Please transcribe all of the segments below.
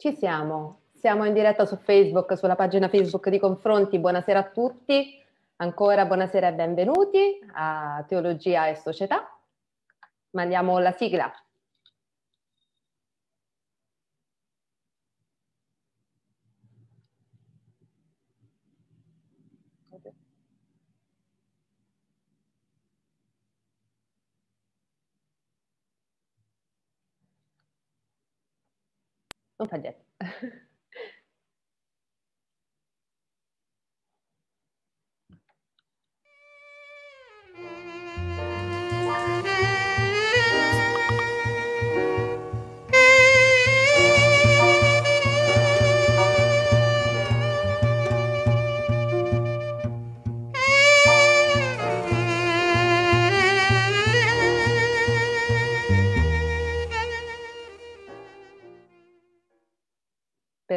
Ci siamo, siamo in diretta su Facebook, sulla pagina Facebook di Confronti. Buonasera a tutti, ancora buonasera e benvenuti a Teologia e Società. Mandiamo la sigla. non fa niente.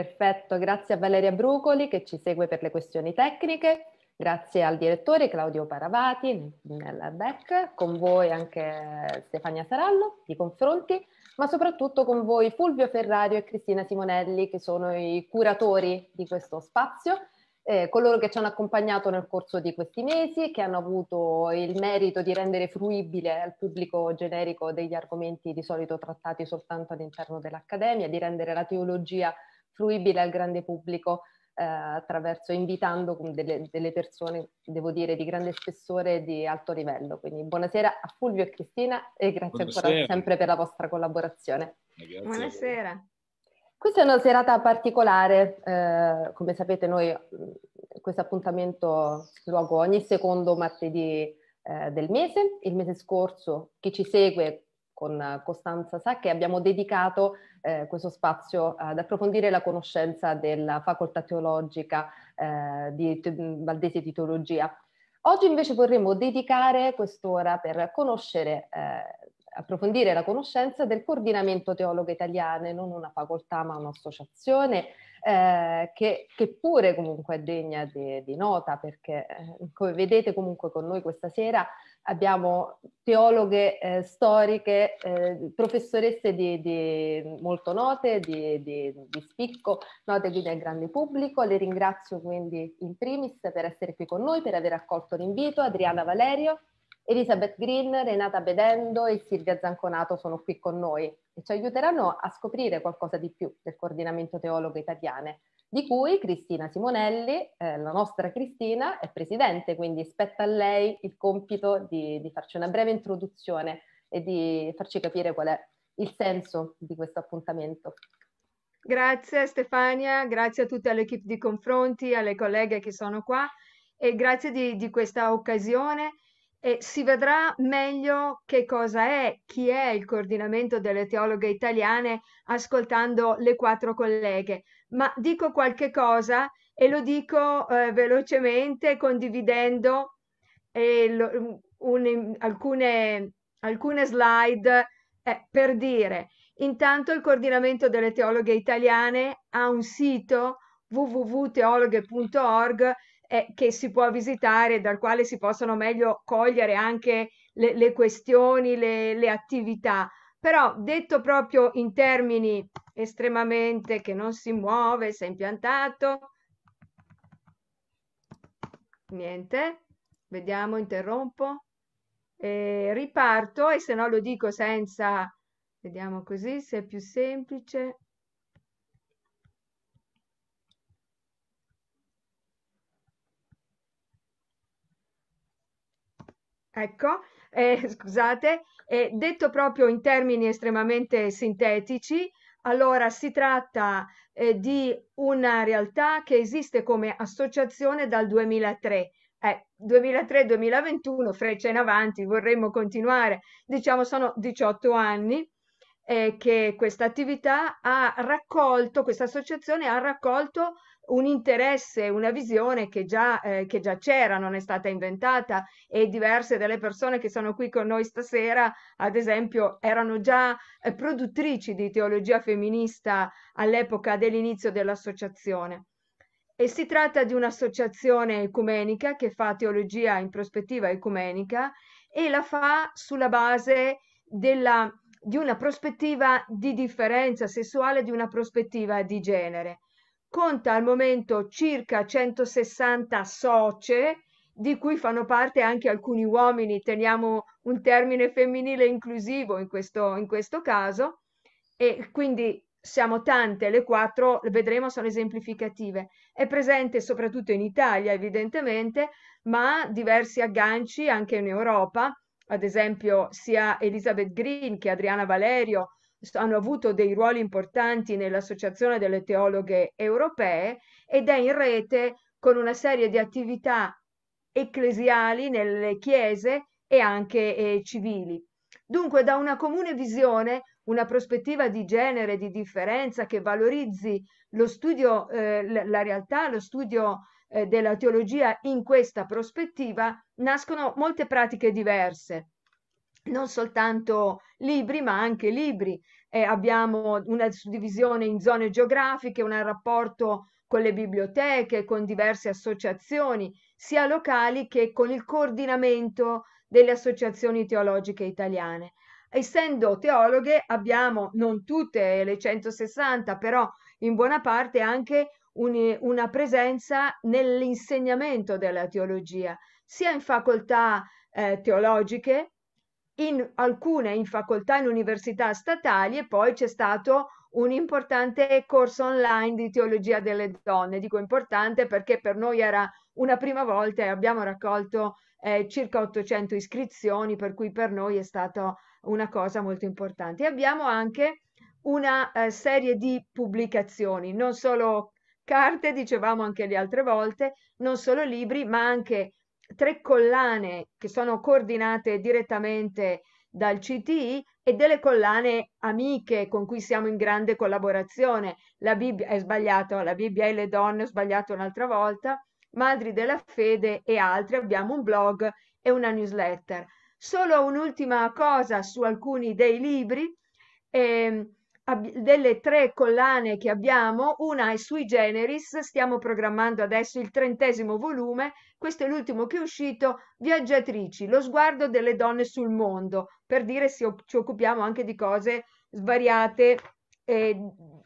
Perfetto, grazie a Valeria Brucoli che ci segue per le questioni tecniche, grazie al direttore Claudio Paravati nella BEC, con voi anche Stefania Sarallo di Confronti, ma soprattutto con voi Fulvio Ferrario e Cristina Simonelli che sono i curatori di questo spazio. Eh, coloro che ci hanno accompagnato nel corso di questi mesi, che hanno avuto il merito di rendere fruibile al pubblico generico degli argomenti di solito trattati soltanto all'interno dell'Accademia, di rendere la teologia fruibile al grande pubblico eh, attraverso, invitando delle, delle, persone, devo dire, di grande spessore e di alto livello. Quindi buonasera a Fulvio e Cristina e grazie buonasera. ancora sempre per la vostra collaborazione. Grazie. Buonasera. Questa è una serata particolare, eh, come sapete noi questo appuntamento luogo ogni secondo martedì eh, del mese. Il mese scorso chi ci segue con eh, Costanza Sacchi abbiamo dedicato eh, questo spazio ad approfondire la conoscenza della facoltà teologica eh, di te- Valdese di Teologia. Oggi invece vorremmo dedicare quest'ora per conoscere, eh, approfondire la conoscenza del coordinamento teologo italiano, non una facoltà ma un'associazione eh, che, che, pure comunque è degna di, di nota perché eh, come vedete comunque con noi questa sera abbiamo teologhe eh, storiche, eh, professoresse di, di molto note, di, di, di, spicco, note quindi al grande pubblico. Le ringrazio quindi in primis per essere qui con noi, per aver accolto l'invito. Adriana Valerio, Elisabeth Green, Renata Bedendo e Silvia Zanconato sono qui con noi e ci aiuteranno a scoprire qualcosa di più del coordinamento teologo italiane di cui Cristina Simonelli, eh, la nostra Cristina, è presidente, quindi spetta a lei il compito di, di farci una breve introduzione e di farci capire qual è il senso di questo appuntamento. Grazie Stefania, grazie a tutta l'equipe di confronti, alle colleghe che sono qua e grazie di, di questa occasione. E si vedrà meglio che cosa è, chi è il coordinamento delle teologhe italiane ascoltando le quattro colleghe ma dico qualche cosa e lo dico eh, velocemente condividendo eh, un, alcune, alcune, slide eh, per dire. Intanto il coordinamento delle teologhe italiane ha un sito www.teologhe.org eh, che si può visitare, dal quale si possono meglio cogliere anche le, le questioni, le, le attività. Però detto proprio in termini estremamente che non si muove, si è impiantato, niente, vediamo, interrompo, e riparto e se no lo dico senza, vediamo così se è più semplice. Ecco, eh, scusate, eh, detto proprio in termini estremamente sintetici, allora si tratta eh, di una realtà che esiste come associazione dal 2003. Eh, 2003-2021, freccia in avanti, vorremmo continuare. Diciamo sono 18 anni eh, che questa attività ha raccolto, questa associazione ha raccolto un interesse, una visione che già, eh, che già c'era, non è stata inventata e diverse delle persone che sono qui con noi stasera, ad esempio, erano già eh, produttrici di teologia femminista all'epoca dell'inizio dell'associazione. E si tratta di un'associazione ecumenica che fa teologia in prospettiva ecumenica e la fa sulla base della, di una prospettiva di differenza sessuale, di una prospettiva di genere conta al momento circa 160 socie, di cui fanno parte anche alcuni uomini, teniamo un termine femminile inclusivo in questo, in questo caso, e quindi siamo tante, le quattro, le vedremo, sono esemplificative. È presente soprattutto in Italia, evidentemente, ma diversi agganci anche in Europa, ad esempio sia Elizabeth Green che Adriana Valerio hanno avuto dei ruoli importanti nell'Associazione delle Teologhe Europee ed è in rete con una serie di attività ecclesiali nelle chiese e anche eh, civili. Dunque, da una comune visione, una prospettiva di genere, di differenza che valorizzi lo studio, eh, la realtà, lo studio eh, della teologia in questa prospettiva, nascono molte pratiche diverse, non soltanto libri, ma anche libri. Eh, abbiamo una suddivisione in zone geografiche, un rapporto con le biblioteche, con diverse associazioni, sia locali che con il coordinamento delle associazioni teologiche italiane. Essendo teologhe abbiamo, non tutte le 160, però in buona parte anche un, una presenza nell'insegnamento della teologia, sia in facoltà eh, teologiche in alcune in facoltà in università statali e poi c'è stato un importante corso online di teologia delle donne. Dico importante perché per noi era una prima volta e abbiamo raccolto eh, circa 800 iscrizioni, per cui per noi è stata una cosa molto importante. E abbiamo anche una eh, serie di pubblicazioni, non solo carte, dicevamo anche le altre volte, non solo libri, ma anche tre collane che sono coordinate direttamente dal CTI e delle collane amiche con cui siamo in grande collaborazione. La Bibbia è sbagliato, la Bibbia e le donne ho sbagliato un'altra volta, Madri della Fede e altri. Abbiamo un blog e una newsletter. Solo un'ultima cosa su alcuni dei libri. Eh, delle tre collane che abbiamo, una è sui generis, stiamo programmando adesso il trentesimo volume, questo è l'ultimo che è uscito, Viaggiatrici, lo sguardo delle donne sul mondo, per dire se ci occupiamo anche di cose svariate e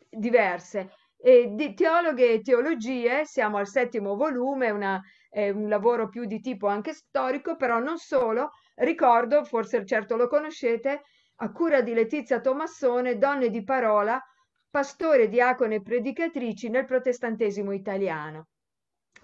diverse. E di teologhe e teologie, siamo al settimo volume, una, eh, un lavoro più di tipo anche storico, però non solo, ricordo, forse certo lo conoscete, a cura di Letizia Tomassone, donne di parola, pastore, diacone e predicatrici nel protestantesimo italiano.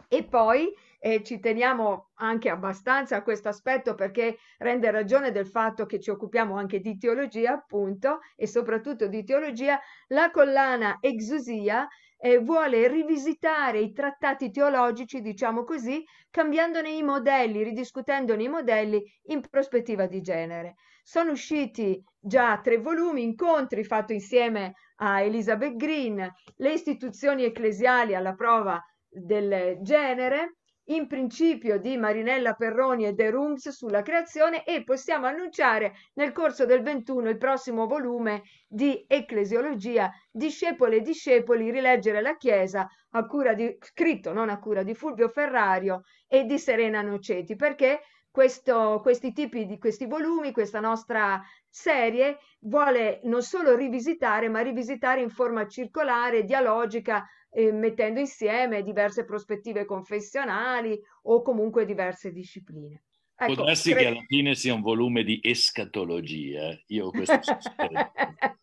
E poi eh, ci teniamo anche abbastanza a questo aspetto perché rende ragione del fatto che ci occupiamo anche di teologia, appunto, e soprattutto di teologia, la collana Exusia eh, vuole rivisitare i trattati teologici, diciamo così, cambiandone i modelli, ridiscutendone i modelli in prospettiva di genere. Sono usciti già tre volumi, incontri fatto insieme a Elizabeth Green, le istituzioni ecclesiali alla prova del genere in principio di Marinella Perroni e The Rooms sulla creazione e possiamo annunciare nel corso del 21 il prossimo volume di Ecclesiologia, Discepoli e Discepoli, rileggere la Chiesa, a cura di, scritto non a cura di Fulvio Ferrario e di Serena Noceti, perché questo, questi tipi di questi volumi, questa nostra serie vuole non solo rivisitare, ma rivisitare in forma circolare, dialogica, eh, mettendo insieme diverse prospettive confessionali o comunque diverse discipline. Ecco, Può cre... che alla fine sia un volume di escatologia, eh. io ho questo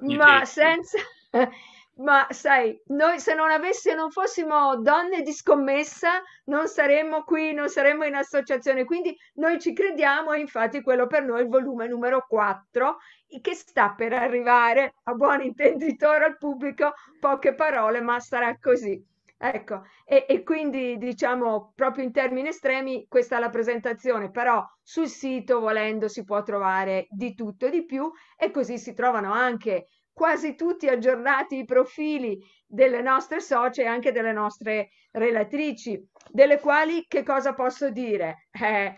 Ma senza... Ma sai, noi se non avessimo, non fossimo donne di scommessa, non saremmo qui, non saremmo in associazione. Quindi noi ci crediamo infatti quello per noi è il volume numero 4 che sta per arrivare a buon intenditore al pubblico, poche parole, ma sarà così. Ecco, e, e, quindi diciamo proprio in termini estremi questa è la presentazione, però sul sito volendo si può trovare di tutto e di più e così si trovano anche quasi tutti aggiornati i profili delle nostre socie e anche delle nostre relatrici, delle quali che cosa posso dire? Eh,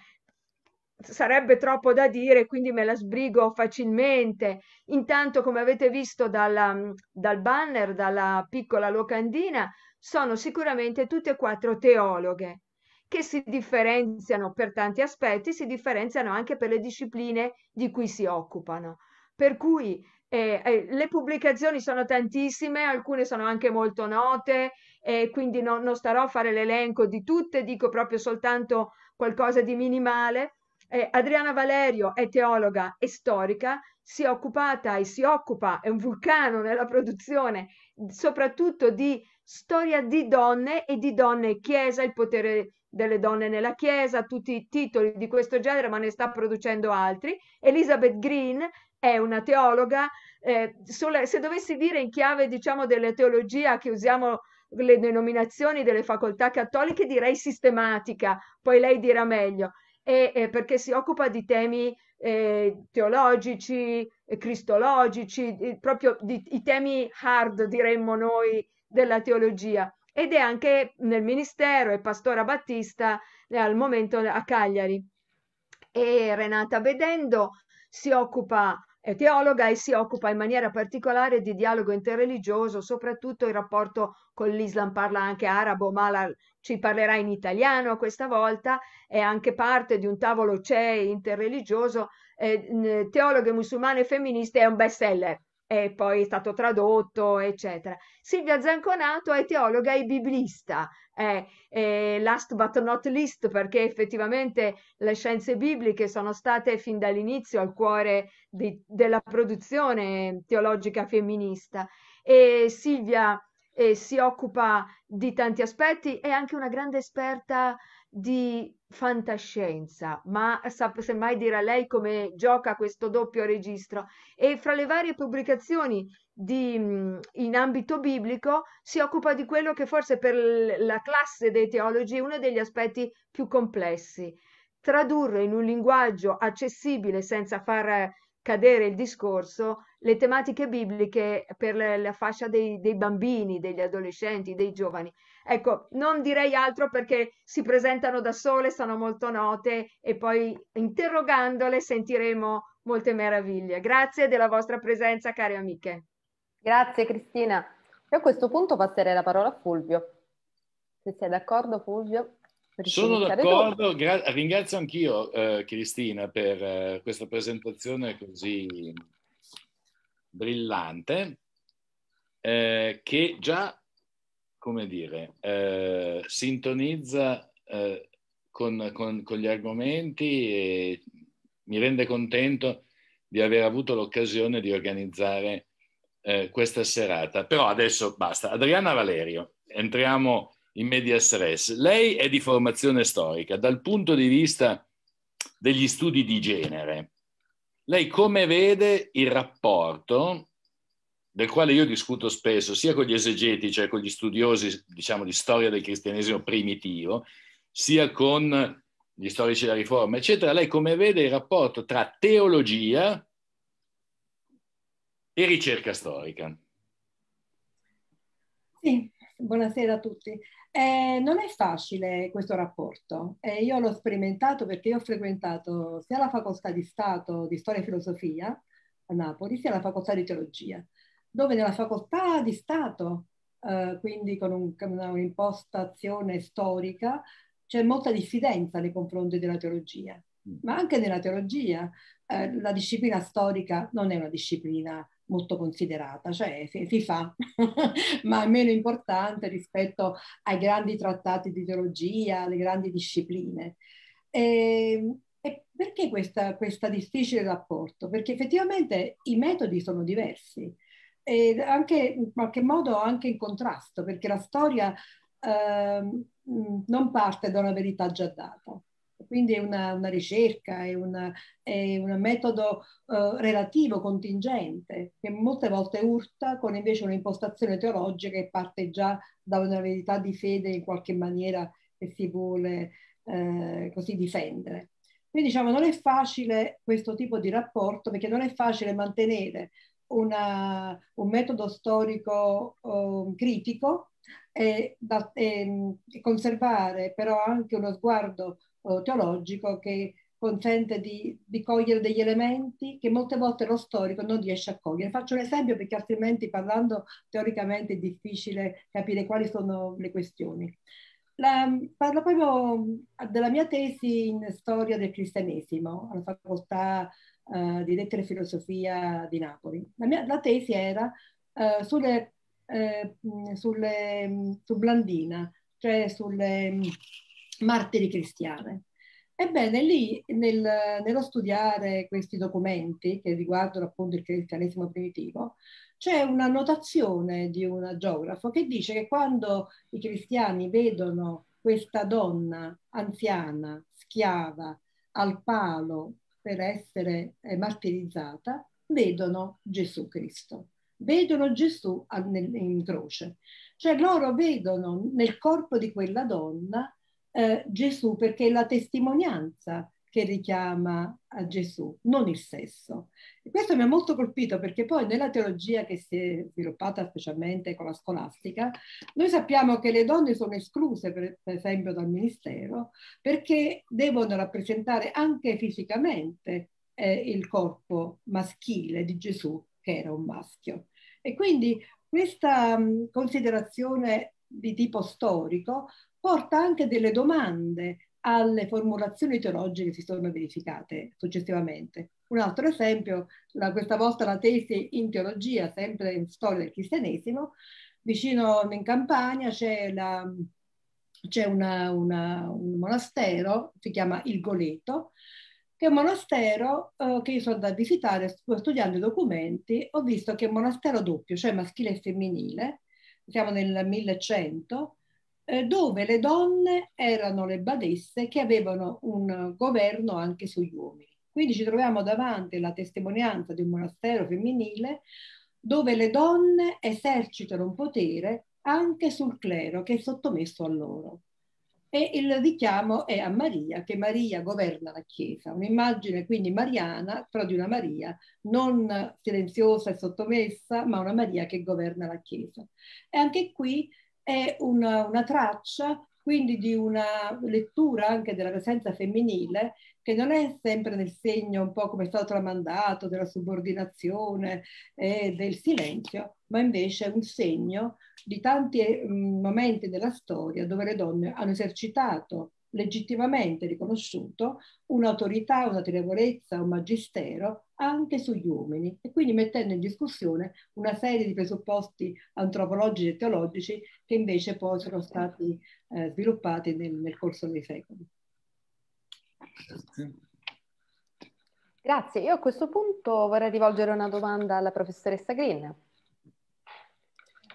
sarebbe troppo da dire, quindi me la sbrigo facilmente. Intanto, come avete visto dalla, dal banner, dalla piccola locandina, sono sicuramente tutte e quattro teologhe che si differenziano per tanti aspetti, si differenziano anche per le discipline di cui si occupano. Per cui eh, eh, le pubblicazioni sono tantissime, alcune sono anche molto note, eh, quindi no, non starò a fare l'elenco di tutte, dico proprio soltanto qualcosa di minimale eh, Adriana Valerio è teologa e storica, si è occupata e si occupa, è un vulcano nella produzione, soprattutto di storia di donne e di donne e chiesa, il potere delle donne nella chiesa, tutti i titoli di questo genere, ma ne sta producendo altri. Elizabeth Green è una teologa, eh, sulla, se dovessi dire in chiave diciamo delle teologia che usiamo le denominazioni delle facoltà cattoliche direi sistematica, poi lei dirà meglio e, eh, perché si occupa di temi eh, teologici, eh, cristologici, eh, proprio di, i temi hard, diremmo noi, della teologia. Ed è anche nel ministero, è pastora Battista al momento a Cagliari. E Renata Vedendo si occupa teologa e si occupa in maniera particolare di dialogo interreligioso, soprattutto il rapporto con l'Islam, parla anche arabo, ma la, ci parlerà in italiano questa volta, è anche parte di un tavolo CEI interreligioso, eh, teologhe musulmane femministe, è un best seller è poi stato tradotto, eccetera. Silvia Zanconato è teologa e biblista, è, è last but not least, perché effettivamente le scienze bibliche sono state fin dall'inizio al cuore di, della produzione teologica femminista. E Silvia e si occupa di tanti aspetti, è anche una grande esperta di fantascienza, ma sa semmai dire a lei come gioca questo doppio registro. E fra le varie pubblicazioni di, mm, in ambito biblico si occupa di quello che forse per la classe dei teologi è uno degli aspetti più complessi. Tradurre in un linguaggio accessibile senza far cadere il discorso le tematiche bibliche per la fascia dei, dei, bambini, degli adolescenti, dei giovani. Ecco, non direi altro perché si presentano da sole, sono molto note e poi interrogandole sentiremo molte meraviglie. Grazie della vostra presenza, care amiche. Grazie Cristina. E a questo punto passerei la parola a Fulvio. Se sei d'accordo Fulvio. Sono d'accordo, gra- ringrazio anch'io eh, Cristina per eh, questa presentazione così brillante eh, che già, come dire, eh, sintonizza eh, con, con, con, gli argomenti e mi rende contento di aver avuto l'occasione di organizzare eh, questa serata. Però adesso basta. Adriana Valerio, entriamo in media stress. Lei è di formazione storica. Dal punto di vista degli studi di genere, lei come vede il rapporto, del quale io discuto spesso, sia con gli esegeti, cioè con gli studiosi, diciamo, di storia del cristianesimo primitivo, sia con gli storici della Riforma, eccetera, lei come vede il rapporto tra teologia e ricerca storica? Sì, buonasera a tutti. Eh, non è facile questo rapporto. Eh, io l'ho sperimentato perché io ho frequentato sia la facoltà di Stato di Storia e Filosofia a Napoli, sia la facoltà di Teologia, dove nella facoltà di Stato, eh, quindi con, un, con un'impostazione storica, c'è molta diffidenza nei confronti della teologia, mm. ma anche nella teologia. Eh, la disciplina storica non è una disciplina molto considerata, cioè si, fa, ma meno importante rispetto ai grandi trattati di teologia, alle grandi discipline. E, ehm, e perché questo difficile rapporto? Perché effettivamente i metodi sono diversi e anche in qualche modo anche in contrasto, perché la storia eh, non parte da una verità già data quindi è una, una ricerca, è, una, è, un metodo eh, relativo, contingente, che molte volte urta con invece un'impostazione teologica che parte già da una verità di fede in qualche maniera che si vuole eh, così difendere. Quindi diciamo non è facile questo tipo di rapporto perché non è facile mantenere una, un metodo storico eh, critico e, da, ehm, e, conservare però anche uno sguardo teologico che consente di, di, cogliere degli elementi che molte volte lo storico non riesce a cogliere. Faccio un esempio perché altrimenti parlando teoricamente è difficile capire quali sono le questioni. La, parlo proprio della mia tesi in storia del cristianesimo alla facoltà uh, di lettere e filosofia di Napoli. La, mia, la tesi era uh, sulle, uh, sulle, su Blandina, cioè sulle martiri cristiane. Ebbene, lì nel, nello studiare questi documenti che riguardano appunto il cristianesimo primitivo, c'è una notazione di un geografo che dice che quando i cristiani vedono questa donna anziana, schiava, al palo per essere eh, martirizzata, vedono Gesù Cristo, vedono Gesù in croce. Cioè loro vedono nel corpo di quella donna eh, Gesù perché è la testimonianza che richiama a Gesù, non il sesso. E questo mi ha molto colpito perché poi nella teologia che si è sviluppata specialmente con la scolastica, noi sappiamo che le donne sono escluse per, per esempio dal ministero perché devono rappresentare anche fisicamente eh, il corpo maschile di Gesù che era un maschio. E quindi questa mh, considerazione di tipo storico porta anche delle domande alle formulazioni teologiche che si sono verificate successivamente. Un altro esempio, questa volta la tesi in teologia, sempre in storia del cristianesimo, vicino in Campania c'è, la, c'è una, una, un monastero, si chiama Il Goleto, che è un monastero eh, che io sono andata a visitare studiando i documenti, ho visto che è un monastero doppio, cioè maschile e femminile, siamo nel 1100, eh, dove le donne erano le badesse che avevano un governo anche sugli uomini. Quindi ci troviamo davanti alla testimonianza di un monastero femminile dove le donne esercitano un potere anche sul clero che è sottomesso a loro. E il richiamo è a Maria, che Maria governa la Chiesa, un'immagine quindi mariana, però di una Maria non silenziosa e sottomessa, ma una Maria che governa la Chiesa. E anche qui è una, una traccia quindi di una lettura anche della presenza femminile che non è sempre nel segno un po' come è stato tramandato della subordinazione e del silenzio, ma invece è un segno di tanti eh, momenti della storia dove le donne hanno esercitato legittimamente riconosciuto un'autorità, un'autorevolezza, un magistero anche sugli uomini e quindi mettendo in discussione una serie di presupposti antropologici e teologici che invece poi sono stati eh, sviluppati nel, nel, corso dei secoli. Grazie, io a questo punto vorrei rivolgere una domanda alla professoressa Green.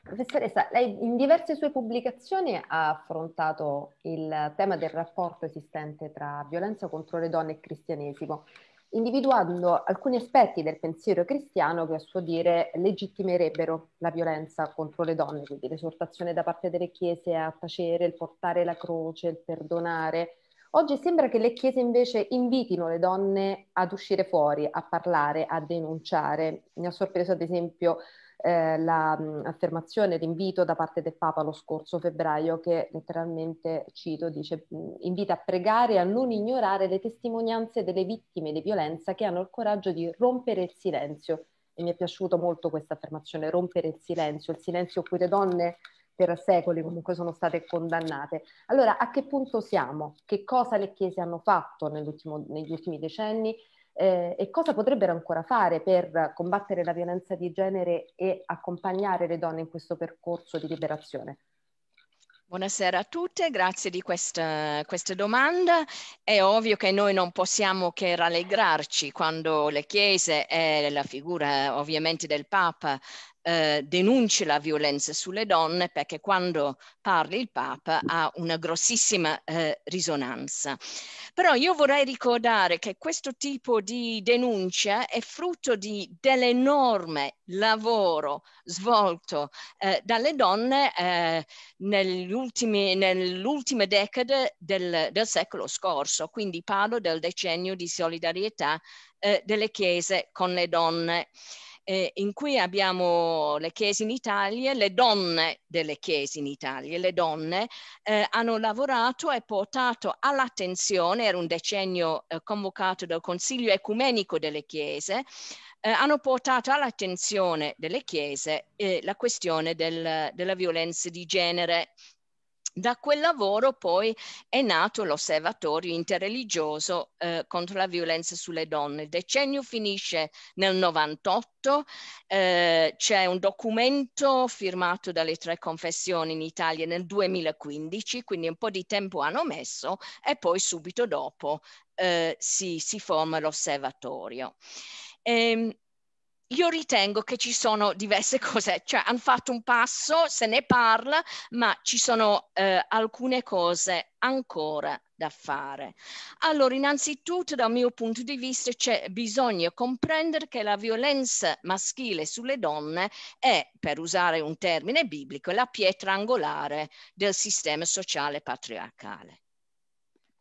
Professoressa, lei in diverse sue pubblicazioni ha affrontato il tema del rapporto esistente tra violenza contro le donne e cristianesimo, individuando alcuni aspetti del pensiero cristiano che a suo dire legittimerebbero la violenza contro le donne, quindi l'esortazione da parte delle chiese a tacere, il portare la croce, il perdonare. Oggi sembra che le chiese invece invitino le donne ad uscire fuori, a parlare, a denunciare. Mi ha sorpreso ad esempio eh, l'affermazione, la, l'invito da parte del Papa lo scorso febbraio che letteralmente, cito, dice invita a pregare e a non ignorare le testimonianze delle vittime di violenza che hanno il coraggio di rompere il silenzio. E mi è piaciuta molto questa affermazione, rompere il silenzio, il silenzio cui le donne per secoli comunque sono state condannate. Allora, a che punto siamo? Che cosa le chiese hanno fatto negli ultimi decenni? eh, e cosa potrebbero ancora fare per combattere la violenza di genere e accompagnare le donne in questo percorso di liberazione? Buonasera a tutte, grazie di questa, questa, domanda. È ovvio che noi non possiamo che rallegrarci quando le chiese e la figura ovviamente del Papa eh, denunci la violenza sulle donne perché quando parli il Papa ha una grossissima eh, risonanza. Però io vorrei ricordare che questo tipo di denuncia è frutto di, dell'enorme lavoro svolto eh, dalle donne eh, nell'ultima decade del, del secolo scorso, quindi parlo del decennio di solidarietà eh, delle chiese con le donne eh, in cui abbiamo le chiese in Italia, le donne delle chiese in Italia, le donne eh, hanno lavorato e portato all'attenzione, era un decennio eh, convocato dal Consiglio Ecumenico delle Chiese, eh, hanno portato all'attenzione delle chiese eh, la questione del, della violenza di genere da quel lavoro poi è nato l'osservatorio interreligioso eh, contro la violenza sulle donne. Il decennio finisce nel 98, eh, c'è un documento firmato dalle tre confessioni in Italia nel 2015, quindi un po' di tempo hanno messo e poi subito dopo eh, si, si, forma l'osservatorio. Ehm, io ritengo che ci sono diverse cose, cioè hanno fatto un passo, se ne parla, ma ci sono eh, alcune cose ancora da fare. Allora, innanzitutto dal mio punto di vista c'è bisogno comprendere che la violenza maschile sulle donne è, per usare un termine biblico, la pietra angolare del sistema sociale patriarcale.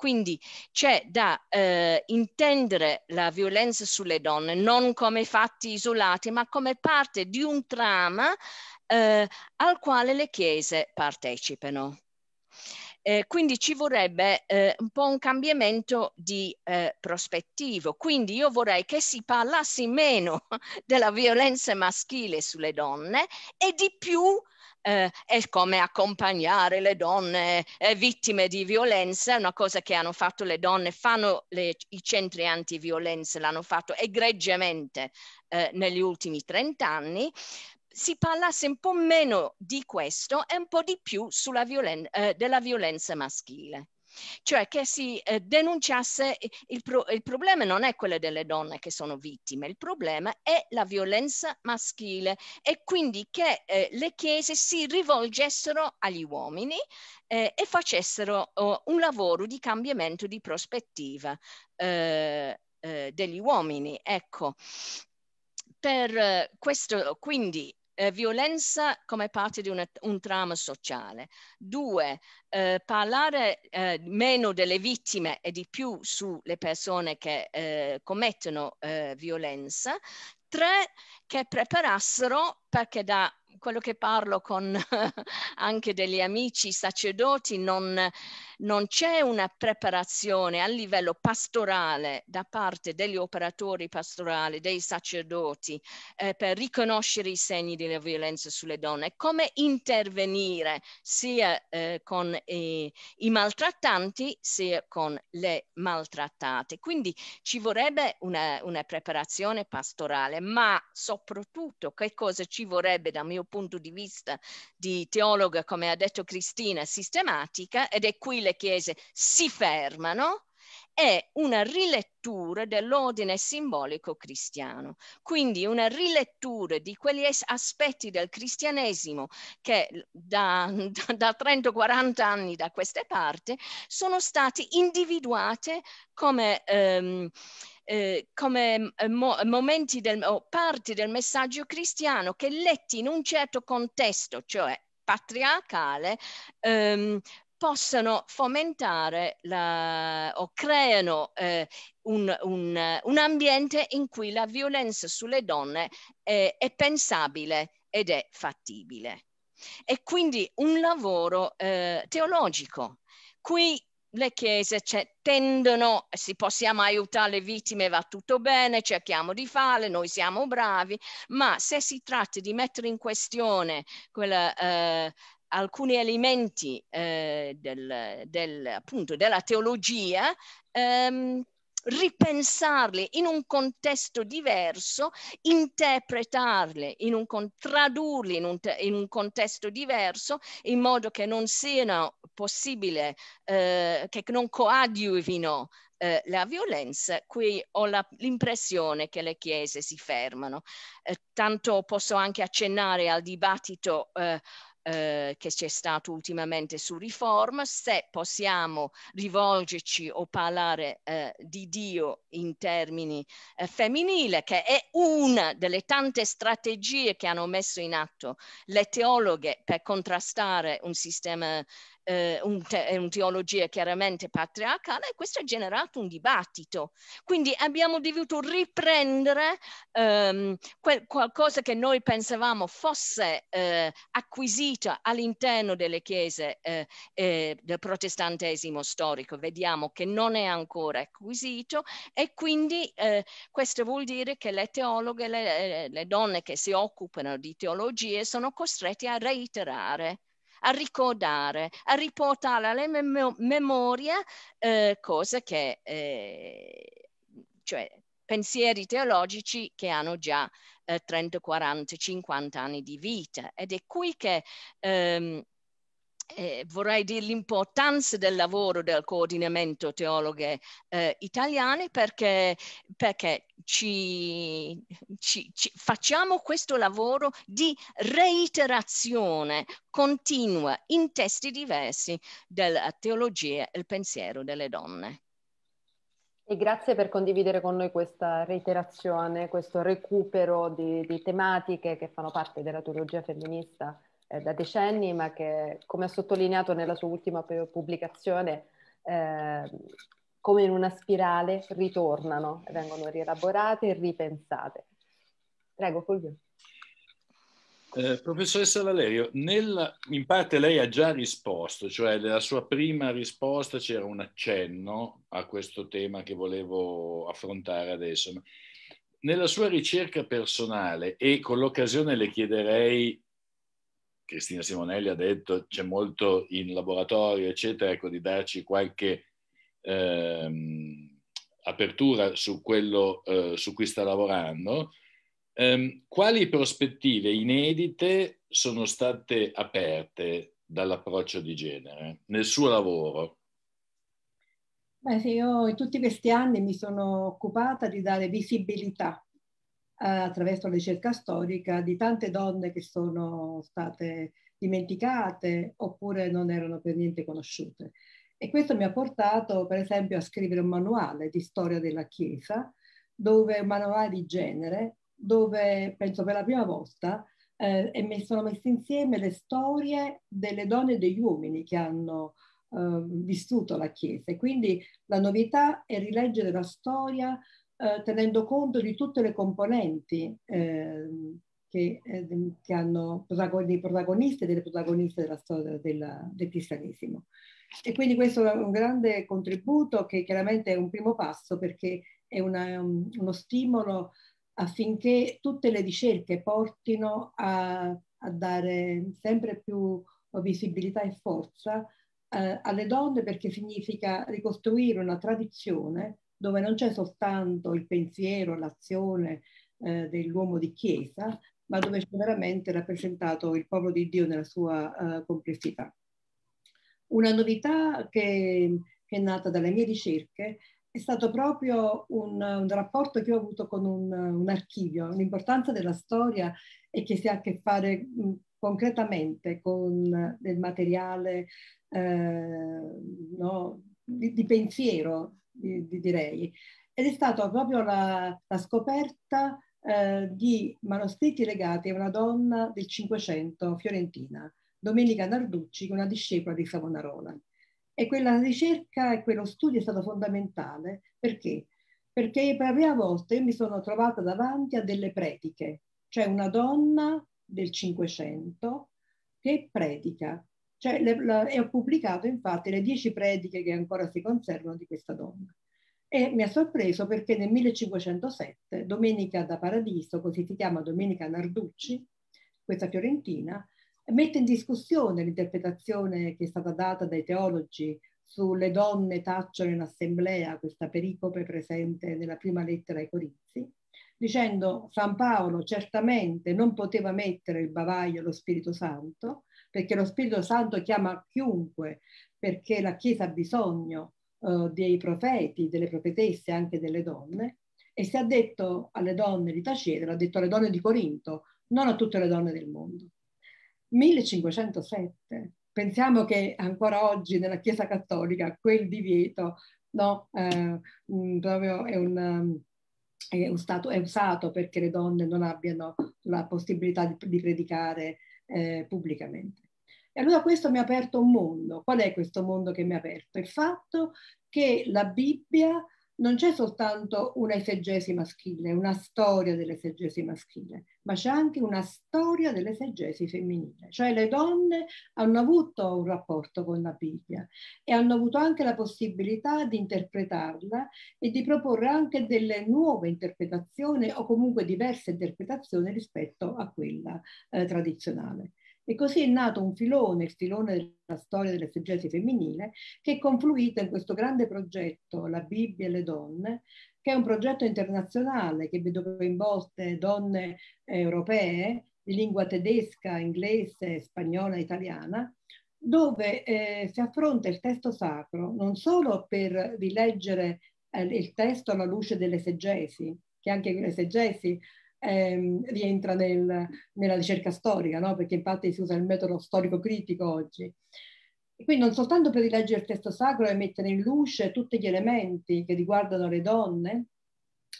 Quindi c'è da eh, intendere la violenza sulle donne non come fatti isolati, ma come parte di un trama eh, al quale le chiese partecipano. Eh, quindi ci vorrebbe eh, un po' un cambiamento di eh, prospettivo. Quindi io vorrei che si parlasse meno della violenza maschile sulle donne e di più eh, eh, è come accompagnare le donne eh, vittime di violenza, una cosa che hanno fatto le donne, fanno le, i centri antiviolenza, l'hanno fatto egregiamente eh, negli ultimi 30 anni, si parlasse un po' meno di questo e un po' di più violen eh, della violenza maschile cioè che si eh, denunciasse il, pro il problema non è quello delle donne che sono vittime, il problema è la violenza maschile e quindi che eh, le chiese si rivolgessero agli uomini eh, e facessero oh, un lavoro di cambiamento di prospettiva eh, eh, degli uomini. Ecco, per eh, questo quindi eh, violenza come parte di una, un trama sociale. Due, eh, parlare eh, meno delle vittime e di più sulle persone che eh, commettono eh, violenza. Tre, che preparassero, perché da quello che parlo con anche degli amici sacerdoti, non, non c'è una preparazione a livello pastorale da parte degli operatori pastorali, dei sacerdoti, eh, per riconoscere i segni della violenza sulle donne, come intervenire sia eh, con i, i maltrattanti sia con le maltrattate. Quindi ci vorrebbe una, una preparazione pastorale, ma soprattutto che cosa ci vorrebbe da mio mio punto di vista di teologa, come ha detto Cristina, sistematica, ed è qui le chiese si fermano, è una rilettura dell'ordine simbolico cristiano, quindi una rilettura di quegli aspetti del cristianesimo che da, da 30-40 anni da queste parti sono stati individuati come... Ehm, eh, come mm, eh, mo momenti del, o parti del messaggio cristiano che letti in un certo contesto, cioè patriarcale, ehm, possano fomentare la, o creano eh, un, un, un, ambiente in cui la violenza sulle donne è, è pensabile ed è fattibile. E quindi un lavoro eh, teologico. Qui le chiese cioè, tendono, si possiamo aiutare le vittime, va tutto bene, cerchiamo di farle, noi siamo bravi, ma se si tratta di mettere in questione quella, eh, alcuni elementi eh, del, del, appunto, della teologia, ehm, ripensarle in un contesto diverso, interpretarle, in un con- tradurle in un, in un, contesto diverso, in modo che non siano possibile, eh, che non coadiuvino eh, la violenza, qui ho la, l'impressione che le chiese si fermano. Eh, tanto posso anche accennare al dibattito eh, eh, che c'è stato ultimamente su Reform, se possiamo rivolgerci o parlare eh, di Dio in termini eh, femminile, che è una delle tante strategie che hanno messo in atto le teologhe per contrastare un sistema eh, un te- eh, un'teologia chiaramente patriarcale e questo ha generato un dibattito. Quindi abbiamo dovuto riprendere ehm, quel- qualcosa che noi pensavamo fosse eh, acquisita all'interno delle chiese eh, eh del protestantesimo storico. Vediamo che non è ancora acquisito e quindi eh, questo vuol dire che le teologhe, le, le donne che si occupano di teologie sono costrette a reiterare a ricordare, a riportare alle mem- memoria eh, cose che, eh, cioè pensieri teologici che hanno già eh, 30, 40, 50 anni di vita. Ed è qui che ehm, eh, vorrei dire l'importanza del lavoro del coordinamento teologhe eh, italiane perché, perché ci, ci, ci facciamo questo lavoro di reiterazione continua in testi diversi della eh, teologia e il pensiero delle donne. E grazie per condividere con noi questa reiterazione, questo recupero di, di tematiche che fanno parte della teologia femminista eh, da decenni, ma che, come ha sottolineato nella sua ultima pubblicazione, eh, come in una spirale ritornano, vengono rielaborate e ripensate. Prego, Fulvio. Eh, professoressa Valerio, nel, in parte lei ha già risposto, cioè nella sua prima risposta c'era un accenno a questo tema che volevo affrontare adesso. Nella sua ricerca personale, e con l'occasione le chiederei Cristina Simonelli ha detto c'è molto in laboratorio, eccetera, ecco di darci qualche ehm, apertura su quello eh, su cui sta lavorando. Ehm, quali prospettive inedite sono state aperte dall'approccio di genere nel suo lavoro? Beh, io in tutti questi anni mi sono occupata di dare visibilità attraverso la ricerca storica di tante donne che sono state dimenticate oppure non erano per niente conosciute. E questo mi ha portato, per esempio, a scrivere un manuale di storia della Chiesa, dove un manuale di genere, dove penso per la prima volta eh, mi sono messe insieme le storie delle donne e degli uomini che hanno eh, vissuto la Chiesa. E quindi la novità è rileggere la storia eh, tenendo conto di tutte le componenti eh, che, eh, che, hanno dei protagonisti e delle protagoniste della storia della, del cristianesimo. E quindi questo è un grande contributo che chiaramente è un primo passo perché è una, um, uno stimolo affinché tutte le ricerche portino a, a dare sempre più visibilità e forza eh, alle donne perché significa ricostruire una tradizione dove non c'è soltanto il pensiero, l'azione eh, dell'uomo di chiesa, ma dove c'è veramente rappresentato il popolo di Dio nella sua eh, complessità. Una novità che, che, è nata dalle mie ricerche è stato proprio un, un rapporto che ho avuto con un, un archivio, l'importanza della storia è che si ha a che fare concretamente con del materiale eh, no, di, di pensiero direi. Ed è stata proprio la, la scoperta eh, di manoscritti legati a una donna del Cinquecento fiorentina, Domenica Narducci, una discepola di Savonarola. E quella ricerca e quello studio è stato fondamentale perché? Perché per la prima volta io mi sono trovata davanti a delle prediche, cioè una donna del Cinquecento che predica cioè, le, la, e ho pubblicato infatti le dieci prediche che ancora si conservano di questa donna. E mi ha sorpreso perché nel 1507, Domenica da Paradiso, così si chiama Domenica Narducci, questa fiorentina, mette in discussione l'interpretazione che è stata data dai teologi sulle donne tacciono in assemblea, questa pericope presente nella prima lettera ai Corizi, dicendo San Paolo certamente non poteva mettere il bavaglio allo Spirito Santo, perché lo Spirito Santo chiama chiunque, perché la Chiesa ha bisogno eh, dei profeti, delle profetesse, anche delle donne, e se ha detto alle donne di tacere, l'ha detto alle donne di Corinto, non a tutte le donne del mondo. 1507, pensiamo che ancora oggi nella Chiesa Cattolica quel divieto no, eh, mm, proprio è un eh, è, stato, è usato perché le donne non abbiano la possibilità di, di predicare eh, pubblicamente. E allora questo mi ha aperto un mondo. Qual è questo mondo che mi ha aperto? Il fatto che la Bibbia non c'è soltanto un'esegesi maschile, una storia dell'esegesi maschile, ma c'è anche una storia dell'esegesi femminile. Cioè le donne hanno avuto un rapporto con la Bibbia e hanno avuto anche la possibilità di interpretarla e di proporre anche delle nuove interpretazioni o comunque diverse interpretazioni rispetto a quella eh, tradizionale. E così è nato un filone, il filone della storia dell'esegesi femminile, che è confluito in questo grande progetto, La Bibbia e le donne, che è un progetto internazionale che vede coinvolte donne eh, europee di lingua tedesca, inglese, spagnola, italiana, dove eh, si affronta il testo sacro non solo per rileggere eh, il testo alla luce dell'esegesi, che anche l'esegesi ehm, rientra nel, nella ricerca storica, no? perché infatti si usa il metodo storico critico oggi. E quindi non soltanto predileggere il testo sacro e mettere in luce tutti gli elementi che riguardano le donne,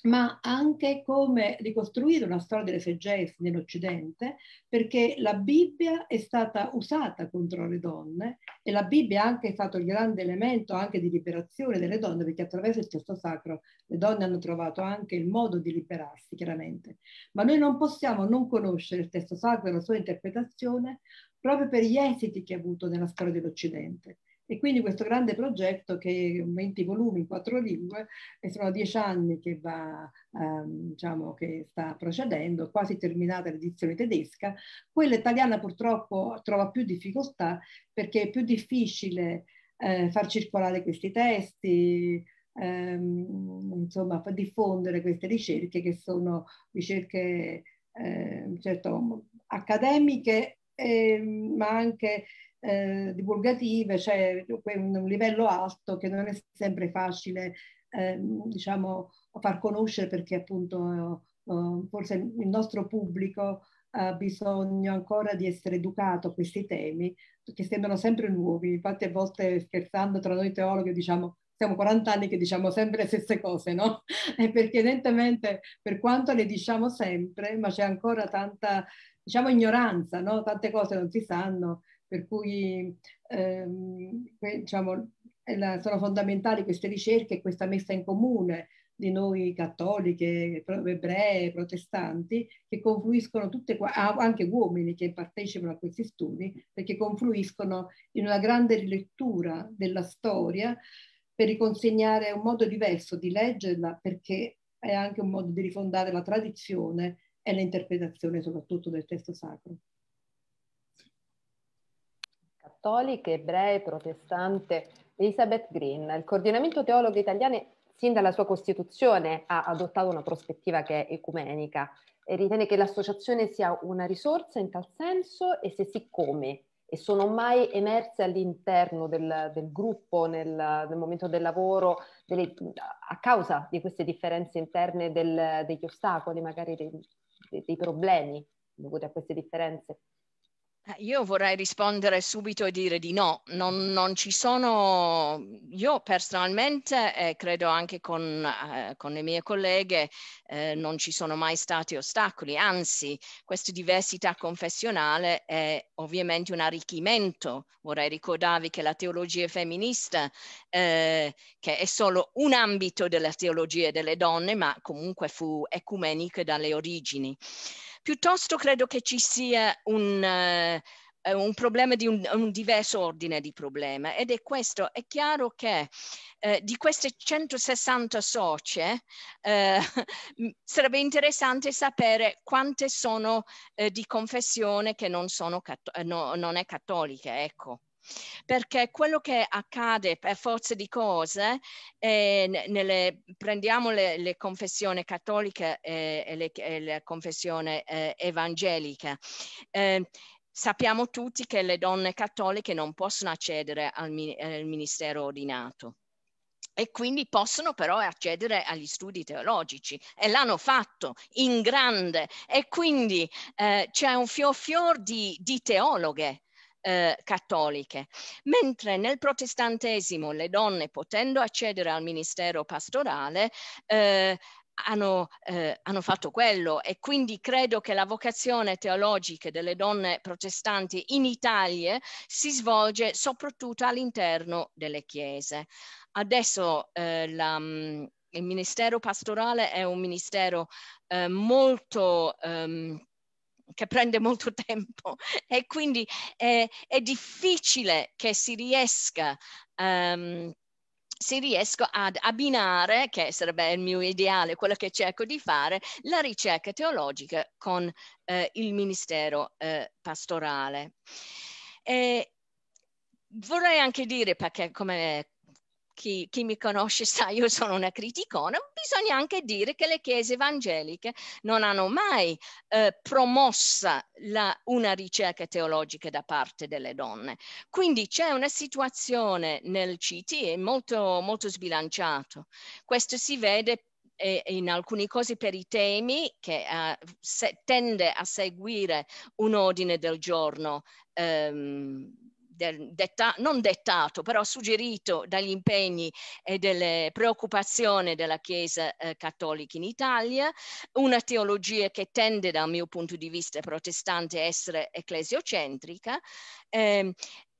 ma anche come ricostruire una storia delle SGS nell'Occidente, perché la Bibbia è stata usata contro le donne e la Bibbia è anche stato il grande elemento anche di liberazione delle donne, perché attraverso il testo sacro le donne hanno trovato anche il modo di liberarsi, chiaramente. Ma noi non possiamo non conoscere il testo sacro e la sua interpretazione proprio per gli esiti che ha avuto nella storia dell'Occidente. E quindi questo grande progetto che 20 volumi in quattro lingue e sono dieci anni che va, ehm, diciamo, che sta procedendo, quasi terminata l'edizione tedesca. Quella italiana purtroppo trova più difficoltà perché è più difficile eh, far circolare questi testi, ehm, insomma, diffondere queste ricerche che sono ricerche eh, certo, accademiche, eh, ma anche eh, divulgative, cioè un livello alto che non è sempre facile ehm, diciamo, far conoscere perché appunto eh, eh, forse il nostro pubblico ha bisogno ancora di essere educato a questi temi che sembrano sempre nuovi. Infatti a volte scherzando tra noi teologhi diciamo siamo 40 anni che diciamo sempre le stesse cose, no? E perché evidentemente per quanto le diciamo sempre, ma c'è ancora tanta, diciamo, ignoranza, no? Tante cose non si sanno per cui ehm, diciamo, la, sono fondamentali queste ricerche e questa messa in comune di noi cattoliche, ebree, protestanti, che confluiscono tutte, anche uomini che partecipano a questi studi, perché confluiscono in una grande rilettura della storia per riconsegnare un modo diverso di leggerla, perché è anche un modo di rifondare la tradizione e l'interpretazione soprattutto del testo sacro cattoliche, ebree, protestante Elizabeth Green. Il coordinamento teologhe italiano, sin dalla sua costituzione ha adottato una prospettiva che è ecumenica e ritiene che l'associazione sia una risorsa in tal senso e se siccome e sono mai emerse all'interno del, del gruppo nel, nel, momento del lavoro delle, a causa di queste differenze interne del, degli ostacoli, magari dei, dei problemi dovuti a queste differenze. Eh, io vorrei rispondere subito e dire di no, non, non ci sono, io personalmente e eh, credo anche con, eh, con, le mie colleghe eh, non ci sono mai stati ostacoli, anzi questa diversità confessionale è ovviamente un arricchimento, vorrei ricordarvi che la teologia femminista eh, che è solo un ambito della teologia delle donne ma comunque fu ecumenica dalle origini. Piuttosto credo che ci sia un, eh, un problema di un, un, diverso ordine di problema ed è questo, è chiaro che eh, di queste 160 socie eh, sarebbe interessante sapere quante sono eh, di confessione che non, sono, eh, no, non è cattolica, ecco perché quello che accade per forza di cose, eh, nelle, prendiamo le, le, confessioni cattoliche eh, e le, e le confessioni eh, evangeliche, eh, sappiamo tutti che le donne cattoliche non possono accedere al, eh, al ministero ordinato e quindi possono però accedere agli studi teologici e l'hanno fatto in grande e quindi eh, c'è un fior fior di, di teologhe eh, cattoliche, mentre nel protestantesimo le donne potendo accedere al ministero pastorale eh, hanno, eh, hanno, fatto quello e quindi credo che la vocazione teologica delle donne protestanti in Italia si svolge soprattutto all'interno delle chiese. Adesso eh, la, mm, il ministero pastorale è un ministero eh, molto... Ehm, che prende molto tempo e quindi è, eh, è difficile che si riesca um, ehm, se riesco ad abbinare, che sarebbe il mio ideale, quello che cerco di fare, la ricerca teologica con eh, il ministero eh, pastorale. E vorrei anche dire, perché come chi, chi, mi conosce sa io sono una criticona, bisogna anche dire che le chiese evangeliche non hanno mai eh, promossa la, una ricerca teologica da parte delle donne. Quindi c'è una situazione nel CT molto, molto sbilanciata. Questo si vede eh, in alcune cose per i temi che uh, se, tende a seguire un ordine del giorno um, del, detta, non dettato, però suggerito dagli impegni e delle preoccupazioni della Chiesa eh, cattolica in Italia, una teologia che tende dal mio punto di vista protestante a essere ecclesiocentrica. Eh,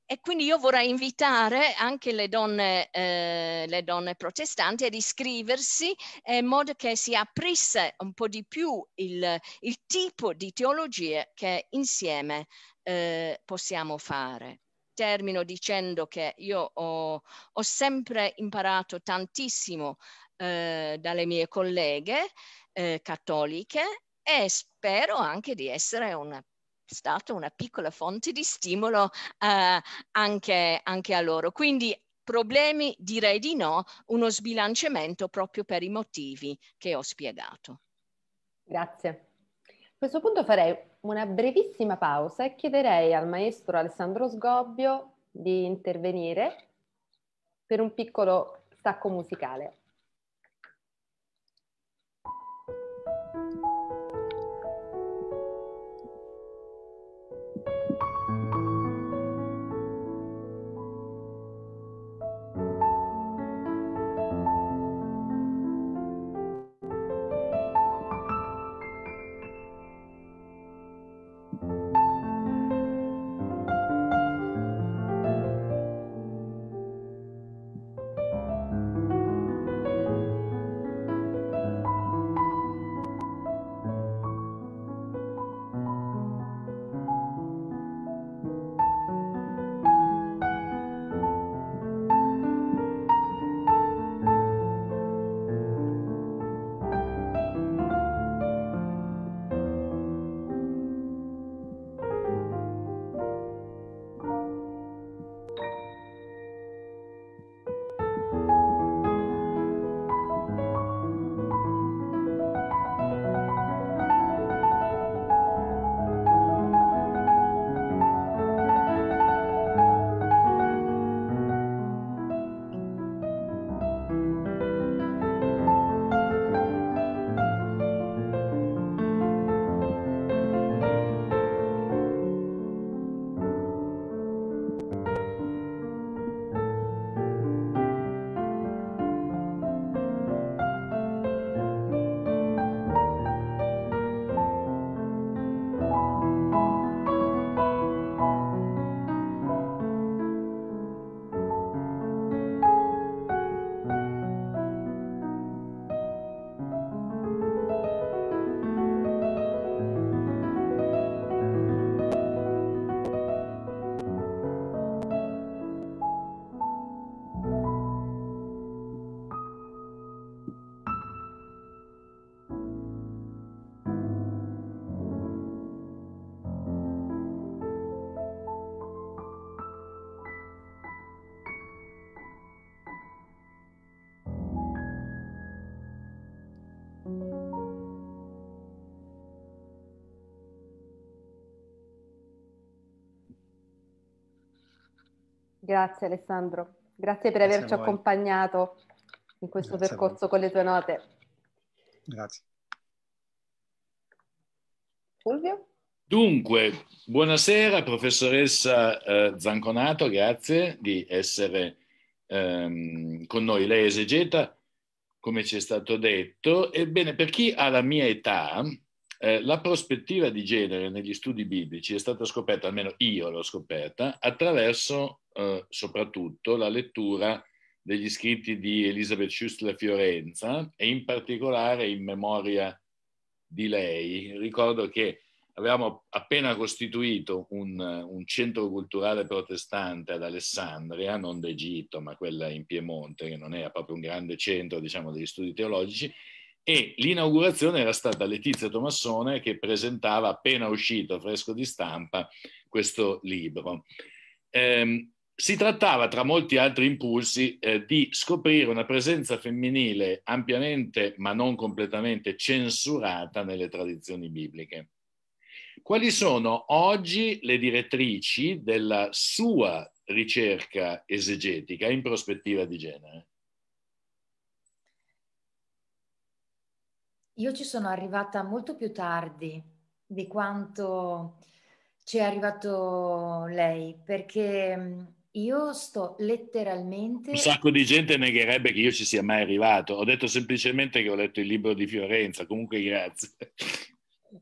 e quindi io vorrei invitare anche le donne, eh, le donne protestanti ad iscriversi eh, in modo che si aprisse un po' di più il, il tipo di teologie che insieme eh, possiamo fare termino dicendo che io ho, ho sempre imparato tantissimo eh, dalle mie colleghe eh, cattoliche e spero anche di essere una stata una piccola fonte di stimolo eh, anche, anche a loro. Quindi problemi direi di no, uno sbilanciamento proprio per i motivi che ho spiegato. Grazie. A questo punto farei una brevissima pausa e chiederei al maestro Alessandro Sgobbio di intervenire per un piccolo stacco musicale. Grazie Alessandro, grazie per grazie averci accompagnato in questo grazie percorso con le tue note. Grazie. Fulvio? Dunque, buonasera professoressa eh, Zanconato, grazie di essere ehm, con noi. Lei è esegeta, come ci è stato detto. Ebbene, per chi ha la mia età, eh, la prospettiva di genere negli studi biblici è stata scoperta, almeno io l'ho scoperta, attraverso eh, soprattutto la lettura degli scritti di Elisabeth Schuster Fiorenza e in particolare in memoria di lei. Ricordo che avevamo appena costituito un, un centro culturale protestante ad Alessandria, non d'Egitto, ma quella in Piemonte, che non era proprio un grande centro diciamo, degli studi teologici, e l'inaugurazione era stata Letizia Tomassone che presentava appena uscito fresco di stampa questo libro. Ehm, si trattava, tra molti altri impulsi, eh, di scoprire una presenza femminile ampiamente, ma non completamente, censurata nelle tradizioni bibliche. Quali sono oggi le direttrici della sua ricerca esegetica in prospettiva di genere? Io ci sono arrivata molto più tardi di quanto ci è arrivato lei, perché mm, io sto letteralmente... Un sacco di gente negherebbe che io ci sia mai arrivato. Ho detto semplicemente che ho letto il libro di Fiorenza, comunque grazie.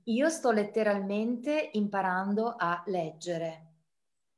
Io sto letteralmente imparando a leggere.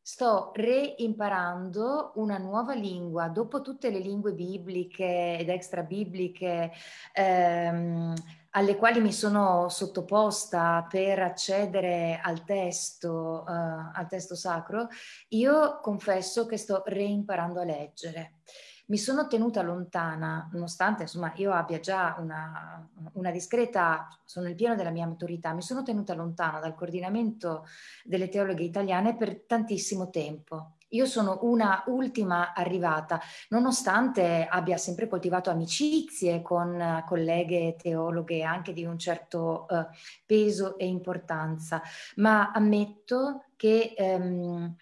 Sto reimparando una nuova lingua dopo tutte le lingue bibliche ed extra bibliche. Ehm, alle quali mi sono sottoposta per accedere al testo, uh, al testo sacro, io confesso che sto reimparando a leggere. Mi sono tenuta lontana, nonostante insomma io abbia già una, una discreta, sono nel pieno della mia maturità, mi sono tenuta lontana dal coordinamento delle teologhe italiane per tantissimo tempo. Io sono una ultima arrivata, nonostante abbia sempre coltivato amicizie con eh, colleghe teologhe anche di un certo eh, peso e importanza, ma ammetto che ehm,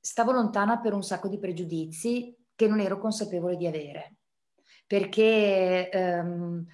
stavo lontana per un sacco di pregiudizi che non ero consapevole di avere, perché... Ehm,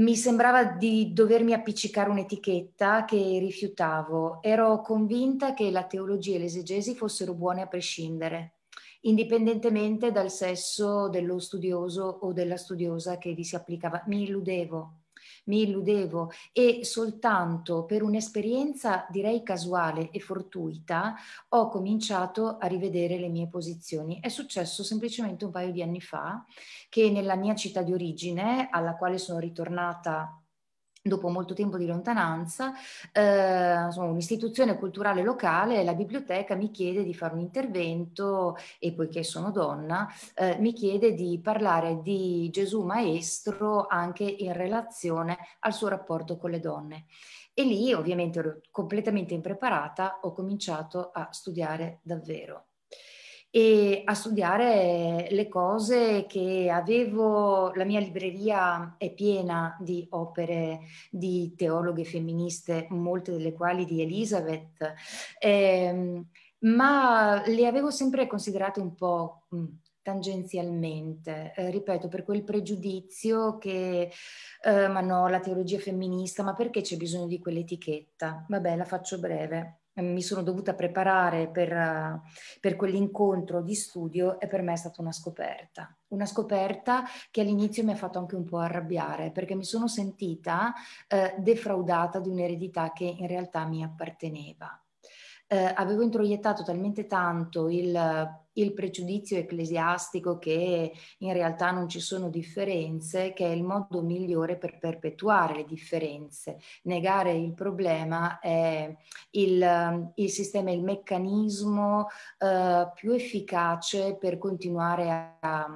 mi sembrava di dovermi appiccicare un'etichetta che rifiutavo. Ero convinta che la teologia e l'esegesi fossero buone a prescindere, indipendentemente dal sesso dello studioso o della studiosa che vi si applicava. Mi illudevo mi illudevo e soltanto per un'esperienza direi casuale e fortuita ho cominciato a rivedere le mie posizioni. È successo semplicemente un paio di anni fa che nella mia città di origine, alla quale sono ritornata dopo molto tempo di lontananza, eh, insomma, un'istituzione culturale locale, la biblioteca, mi chiede di fare un intervento e poiché sono donna, eh, mi chiede di parlare di Gesù Maestro anche in relazione al suo rapporto con le donne. E lì ovviamente ero completamente impreparata, ho cominciato a studiare davvero e a studiare le cose che avevo, la mia libreria è piena di opere di teologhe femministe, molte delle quali di Elizabeth, ehm, ma le avevo sempre considerate un po' mh, mm, tangenzialmente, eh, ripeto, per quel pregiudizio che, eh, ma no, la teologia femminista, ma perché c'è bisogno di quell'etichetta? Vabbè, la faccio breve. Ehm, mi sono dovuta preparare per, eh, per, quell'incontro di studio e per me è stata una scoperta. Una scoperta che all'inizio mi ha fatto anche un po' arrabbiare perché mi sono sentita eh, defraudata di un'eredità che in realtà mi apparteneva. Eh, avevo introiettato talmente tanto il il pregiudizio ecclesiastico che in realtà non ci sono differenze, che è il modo migliore per perpetuare le differenze. Negare il problema è il, il sistema, il meccanismo eh, più efficace per continuare a,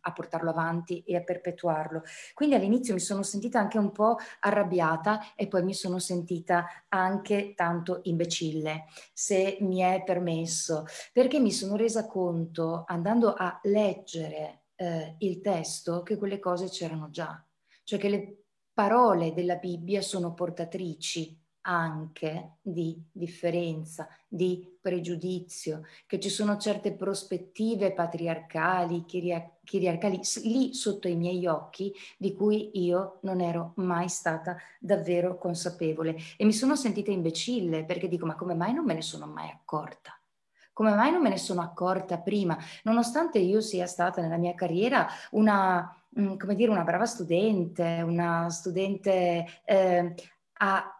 a portarlo avanti e a perpetuarlo. Quindi all'inizio mi sono sentita anche un po' arrabbiata e poi mi sono sentita anche tanto imbecille, se mi è permesso, perché mi sono resa conto conto, andando a leggere eh, il testo, che quelle cose c'erano già, cioè che le parole della Bibbia sono portatrici anche di differenza, di pregiudizio, che ci sono certe prospettive patriarcali, chiriarcali, lì sotto i miei occhi, di cui io non ero mai stata davvero consapevole. E mi sono sentita imbecille perché dico, ma come mai non me ne sono mai accorta? Come mai non me ne sono accorta prima? Nonostante io sia stata nella mia carriera una, mm, come dire, una brava studente, una studente... Eh,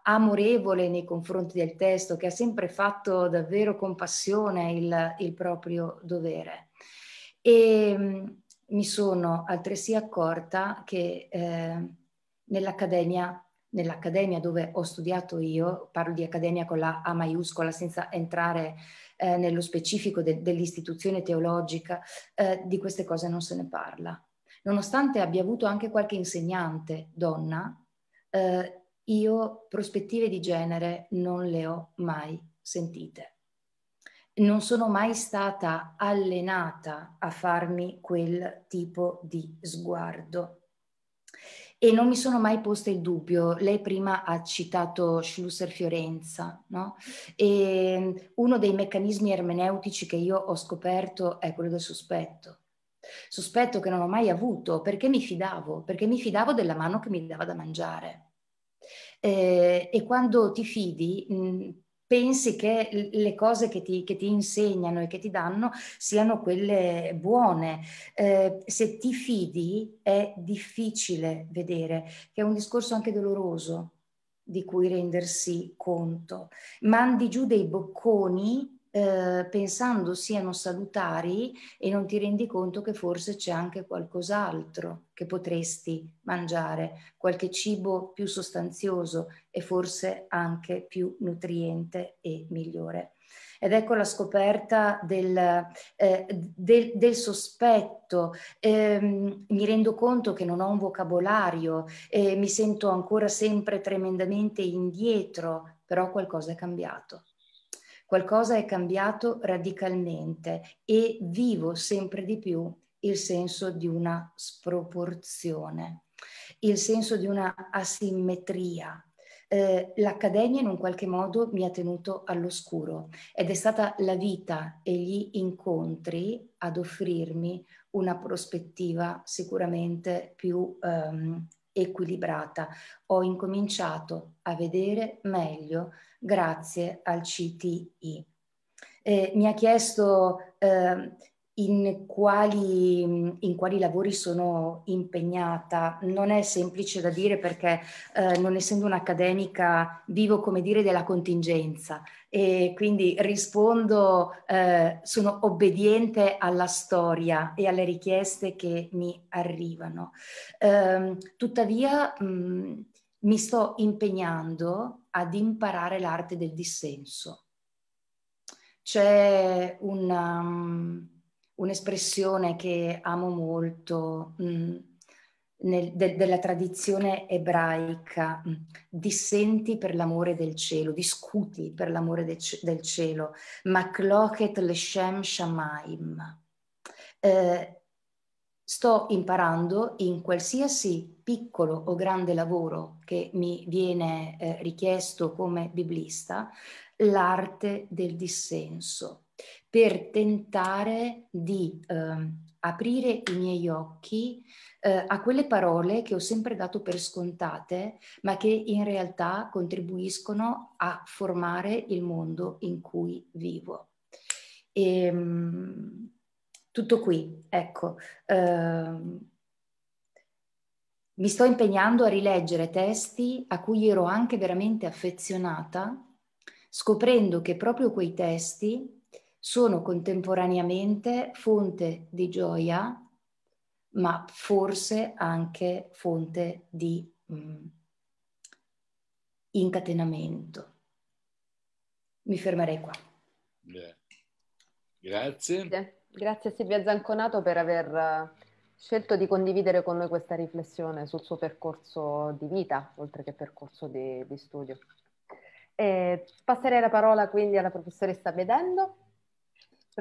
amorevole nei confronti del testo, che ha sempre fatto davvero con passione il, il proprio dovere. E mm, mi sono altresì accorta che eh, nell'accademia, nell'accademia dove ho studiato io, parlo di accademia con la A maiuscola senza entrare eh, nello specifico de- dell'istituzione teologica, eh, di queste cose non se ne parla. Nonostante abbia avuto anche qualche insegnante donna, eh, io prospettive di genere non le ho mai sentite. Non sono mai stata allenata a farmi quel tipo di sguardo e non mi sono mai posta il dubbio. Lei prima ha citato Schlusser Fiorenza, no? E ehm, uno dei meccanismi ermeneutici che io ho scoperto è quello del sospetto. Sospetto che non ho mai avuto perché mi fidavo, perché mi fidavo della mano che mi dava da mangiare. Eh, e quando ti fidi, mh, pensi che le cose che ti, che ti, insegnano e che ti danno siano quelle buone. Eh, se ti fidi è difficile vedere, che è un discorso anche doloroso di cui rendersi conto. Mandi giù dei bocconi eh, pensando siano salutari e non ti rendi conto che forse c'è anche qualcos'altro che potresti mangiare, qualche cibo più sostanzioso e forse anche più nutriente e migliore. Ed ecco la scoperta del, eh, del, del sospetto. Eh, mi rendo conto che non ho un vocabolario, mi sento ancora sempre tremendamente indietro, però qualcosa è cambiato qualcosa è cambiato radicalmente e vivo sempre di più il senso di una sproporzione, il senso di una asimmetria. Eh, L'accademia in un qualche modo mi ha tenuto all'oscuro ed è stata la vita e gli incontri ad offrirmi una prospettiva sicuramente più ehm, equilibrata. Ho incominciato a vedere meglio grazie al CTI. Eh, mi ha chiesto eh, in quali, in quali, lavori sono impegnata. Non è semplice da dire perché eh, non essendo un'accademica vivo, come dire, della contingenza e quindi rispondo, eh, sono obbediente alla storia e alle richieste che mi arrivano. Eh, tuttavia mh, mm, mi sto impegnando ad imparare l'arte del dissenso. C'è una mm, un'espressione che amo molto mh, mm, nel, de, della tradizione ebraica, mm, dissenti per l'amore del cielo, discuti per l'amore de, del cielo, maklochet leshem shamaim. Eh, sto imparando in qualsiasi piccolo o grande lavoro che mi viene eh, richiesto come biblista l'arte del dissenso per tentare di eh, aprire i miei occhi eh, a quelle parole che ho sempre dato per scontate, ma che in realtà contribuiscono a formare il mondo in cui vivo. E, ehm, tutto qui, ecco. Eh, mi sto impegnando a rileggere testi a cui ero anche veramente affezionata, scoprendo che proprio quei testi sono contemporaneamente fonte di gioia, ma forse anche fonte di mh, mm, incatenamento. Mi fermerei qua. Beh. Grazie. Grazie Silvia Zanconato per aver eh, scelto di condividere con noi questa riflessione sul suo percorso di vita, oltre che percorso di, di studio. E passerei la parola quindi alla professoressa Bedendo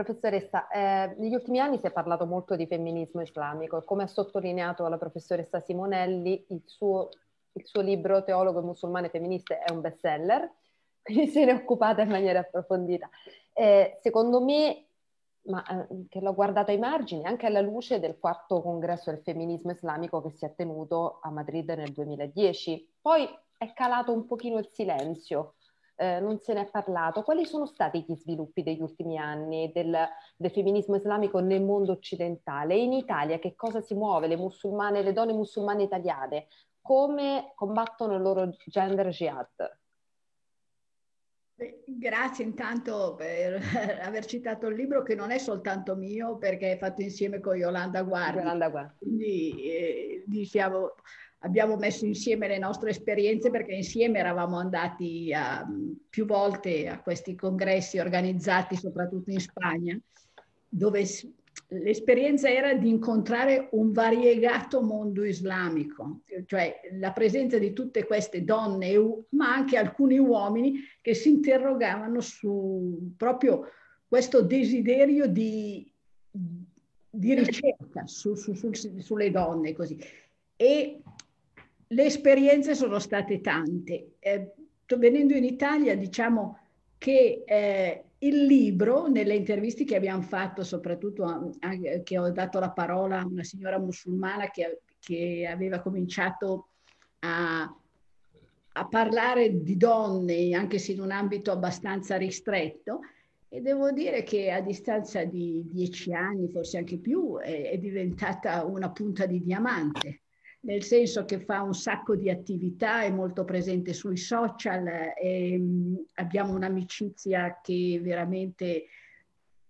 Professoressa, eh, negli ultimi anni si è parlato molto di femminismo islamico e come ha sottolineato la professoressa Simonelli, il suo, il suo libro Teologo musulmane femministe è un best seller, quindi se ne è occupata in maniera approfondita. Eh, secondo me, ma, eh, che l'ho guardato ai margini, anche alla luce del quarto congresso del femminismo islamico che si è tenuto a Madrid nel 2010, poi è calato un pochino il silenzio eh, non se ne è parlato. Quali sono stati gli sviluppi degli ultimi anni del, del femminismo islamico nel mondo occidentale? E in Italia che cosa si muove? Le musulmane, le donne musulmane italiane, come combattono il loro gender jihad? Grazie intanto per aver citato il libro che non è soltanto mio perché è fatto insieme con Yolanda Guardi. Yolanda Guardi. Quindi eh, diciamo, abbiamo messo insieme le nostre esperienze perché insieme eravamo andati a, ehm, più volte a questi congressi organizzati soprattutto in Spagna, dove l'esperienza era di incontrare un variegato mondo islamico, cioè la presenza di tutte queste donne, ma anche alcuni uomini che si interrogavano su proprio questo desiderio di, di ricerca su, su, su, sulle donne. Così. E le esperienze sono state tante. Eh, venendo in Italia, diciamo che eh, il libro, nelle interviste che abbiamo fatto, soprattutto a, a, che ho dato la parola a una signora musulmana che, che aveva cominciato a, a, parlare di donne, anche se in un ambito abbastanza ristretto, e devo dire che a distanza di dieci anni, forse anche più, è, è diventata una punta di diamante nel senso che fa un sacco di attività, è molto presente sui social, e, mm, abbiamo un'amicizia che veramente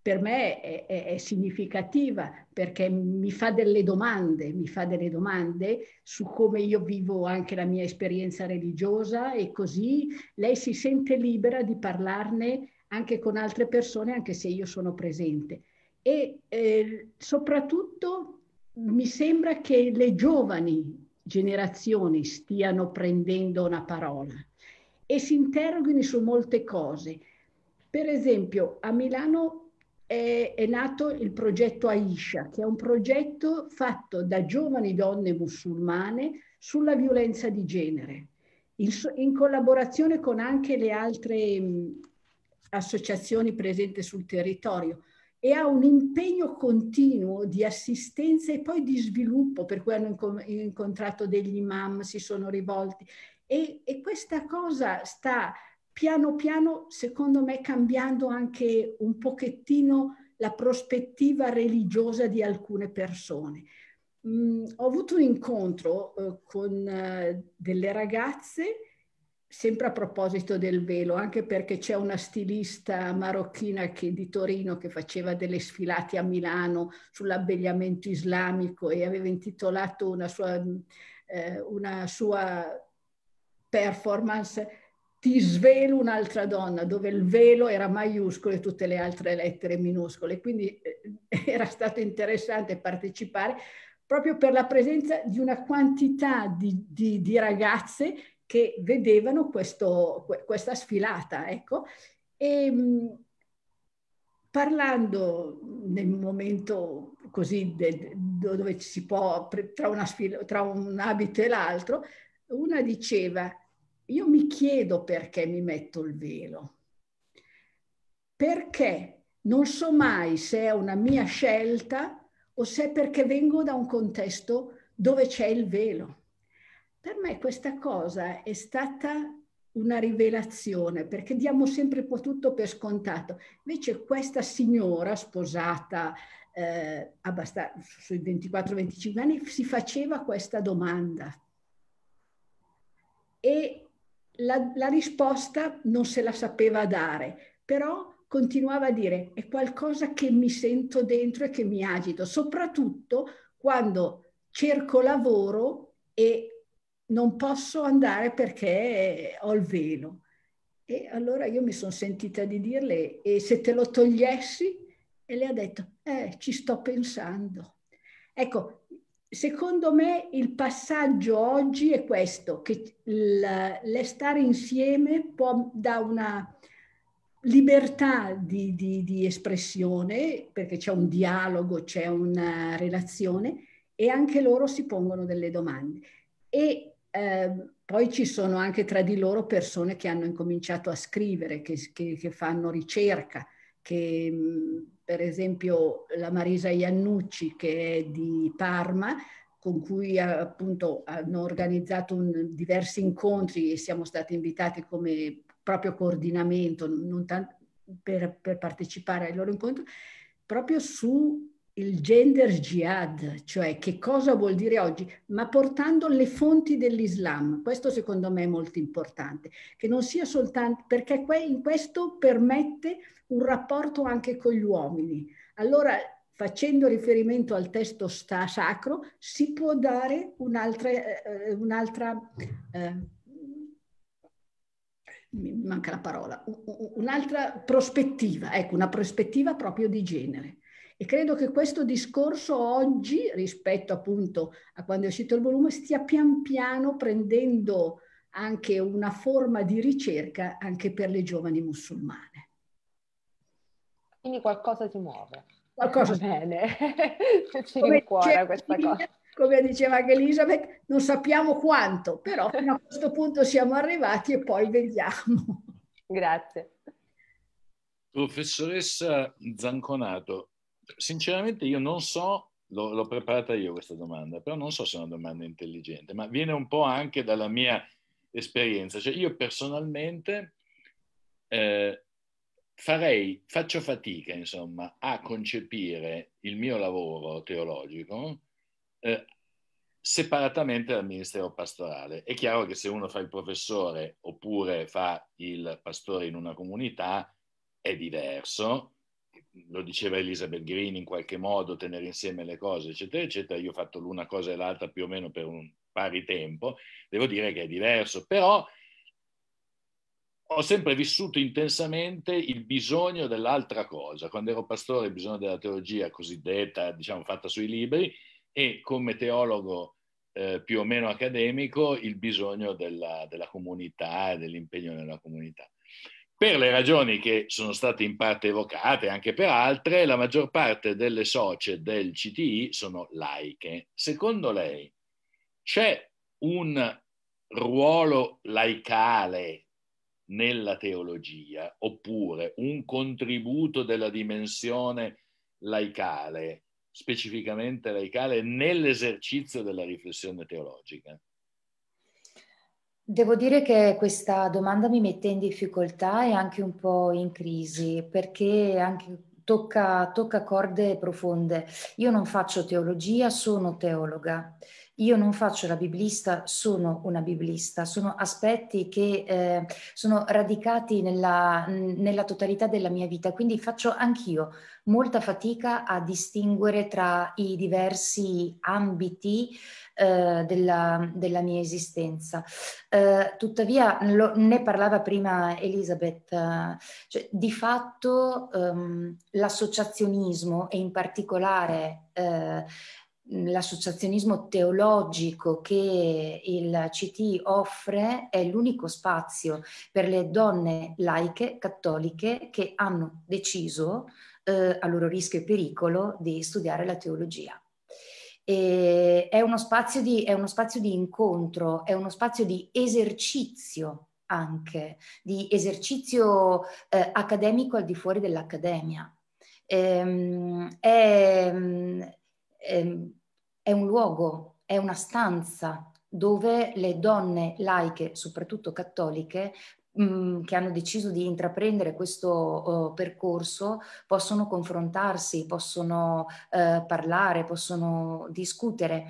per me è, è, è, significativa perché mi fa delle domande, mi fa delle domande su come io vivo anche la mia esperienza religiosa e così lei si sente libera di parlarne anche con altre persone, anche se io sono presente. E eh, soprattutto mi sembra che le giovani generazioni stiano prendendo una parola e si interroghino su molte cose. Per esempio, a Milano è, è, nato il progetto Aisha, che è un progetto fatto da giovani donne musulmane sulla violenza di genere, in, in collaborazione con anche le altre mh, mm, associazioni presenti sul territorio e ha un impegno continuo di assistenza e poi di sviluppo, per cui hanno incontrato degli imam, si sono rivolti. E, e questa cosa sta piano piano, secondo me, cambiando anche un pochettino la prospettiva religiosa di alcune persone. Mm, ho avuto un incontro eh, con eh, delle ragazze sempre a proposito del velo, anche perché c'è una stilista marocchina che, di Torino che faceva delle sfilate a Milano sull'abbigliamento islamico e aveva intitolato una sua, eh, una sua performance ti svelo un'altra donna, dove il velo era maiuscolo e tutte le altre lettere minuscole. Quindi eh, era stato interessante partecipare proprio per la presenza di una quantità di, di, di ragazze che vedevano questo, questa sfilata, ecco. E, ehm, parlando nel momento così de, dove si può, tra, una sfila, tra un abito e l'altro, una diceva, io mi chiedo perché mi metto il velo, perché non so mai se è una mia scelta o se è perché vengo da un contesto dove c'è il velo. Per me questa cosa è stata una rivelazione, perché diamo sempre un po' tutto per scontato. Invece questa signora sposata eh, abbast- sui 24-25 anni si faceva questa domanda e la, la risposta non se la sapeva dare, però continuava a dire è qualcosa che mi sento dentro e che mi agito, soprattutto quando cerco lavoro e non posso andare perché ho il velo. E allora io mi sono sentita di dirle, e se te lo togliessi? E lei ha detto, eh, ci sto pensando. Ecco, secondo me il passaggio oggi è questo, che il, stare insieme può dare una libertà di, di, di espressione, perché c'è un dialogo, c'è una relazione, e anche loro si pongono delle domande. E eh, poi ci sono anche tra di loro persone che hanno incominciato a scrivere, che, che, che fanno ricerca, che mhmm, per esempio la Marisa Iannucci che è di Parma, con cui appunto hanno organizzato un, diversi incontri e siamo stati invitati come proprio coordinamento, non tanto per, per partecipare ai loro incontri, proprio su il gender jihad, cioè che cosa vuol dire oggi, ma portando le fonti dell'Islam. Questo secondo me è molto importante, che non sia soltanto perché in questo permette un rapporto anche con gli uomini. Allora, facendo riferimento al testo sacro, si può dare un'altra, eh, eh, un'altra eh, mi manca la parola, un'altra prospettiva, ecco, una prospettiva proprio di genere. E credo che questo discorso oggi, rispetto appunto a quando è uscito il volume, stia pian piano prendendo anche una forma di ricerca anche per le giovani musulmane. Quindi qualcosa si muove. Qualcosa Va bene, ci come rincuora questa cosa. Come diceva anche Elisabeth, non sappiamo quanto, però fino a questo punto siamo arrivati e poi vediamo. Grazie. Professoressa Zanconato, sinceramente io non so, l'ho, l'ho, preparata io questa domanda, però non so se è una domanda intelligente, ma viene un po' anche dalla mia esperienza. Cioè io personalmente eh, farei, faccio fatica, insomma, a concepire il mio lavoro teologico eh, separatamente dal ministero pastorale. È chiaro che se uno fa il professore oppure fa il pastore in una comunità è diverso, lo diceva Elizabeth Green in qualche modo, tenere insieme le cose, eccetera, eccetera. Io ho fatto l'una cosa e l'altra più o meno per un pari tempo, devo dire che è diverso, però ho sempre vissuto intensamente il bisogno dell'altra cosa. Quando ero pastore, il bisogno della teologia cosiddetta, diciamo, fatta sui libri, e come teologo eh, più o meno accademico, il bisogno della, della comunità e dell'impegno nella comunità. Per le ragioni che sono state in parte evocate, anche per altre, la maggior parte delle socie del CTI sono laiche. Secondo lei c'è un ruolo laicale nella teologia oppure un contributo della dimensione laicale, specificamente laicale, nell'esercizio della riflessione teologica? Devo dire che questa domanda mi mette in difficoltà e anche un po' in crisi, perché anche tocca, tocca corde profonde. Io non faccio teologia, sono teologa. Io non faccio la biblista, sono una biblista, sono aspetti che eh, sono radicati nella, nella totalità della mia vita, quindi faccio anch'io molta fatica a distinguere tra i diversi ambiti eh, della, della, mia esistenza. Eh, tuttavia, lo, ne parlava prima Elisabeth, eh, cioè, di fatto ehm, l'associazionismo e in particolare eh, l'associazionismo teologico che il CT offre è l'unico spazio per le donne laiche cattoliche che hanno deciso eh, a loro rischio e pericolo di studiare la teologia. È uno, di, è, uno spazio di, incontro, è uno spazio di esercizio anche, di esercizio eh, accademico al di fuori dell'accademia. Ehm, è, ehm, è un luogo, è una stanza dove le donne laiche, soprattutto cattoliche, mm, che hanno deciso di intraprendere questo uh, percorso possono confrontarsi, possono uh, parlare, possono discutere.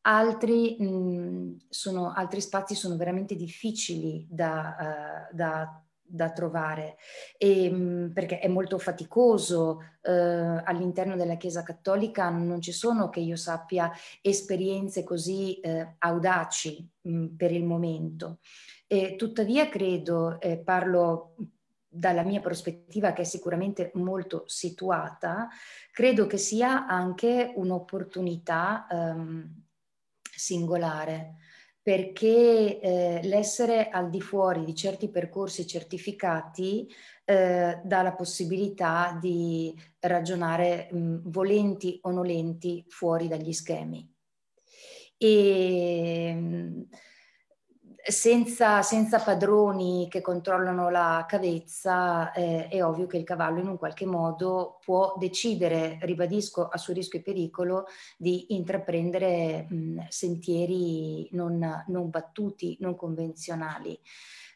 Altri, mh, mm, sono, altri, spazi sono veramente difficili da, uh, da da trovare, e, mm, perché è molto faticoso. Eh, all'interno della Chiesa Cattolica non ci sono, che io sappia, esperienze così eh, audaci mh, mm, per il momento. E, tuttavia credo, eh, parlo dalla mia prospettiva che è sicuramente molto situata, credo che sia anche un'opportunità ehm, singolare perché eh, l'essere al di fuori di certi percorsi certificati eh, dà la possibilità di ragionare mh, mm, volenti o nolenti fuori dagli schemi. E, mh, mm, senza, senza, padroni che controllano la cavezza, eh, è ovvio che il cavallo in un qualche modo può decidere, ribadisco a suo rischio e pericolo, di intraprendere mh, sentieri non, non, battuti, non convenzionali.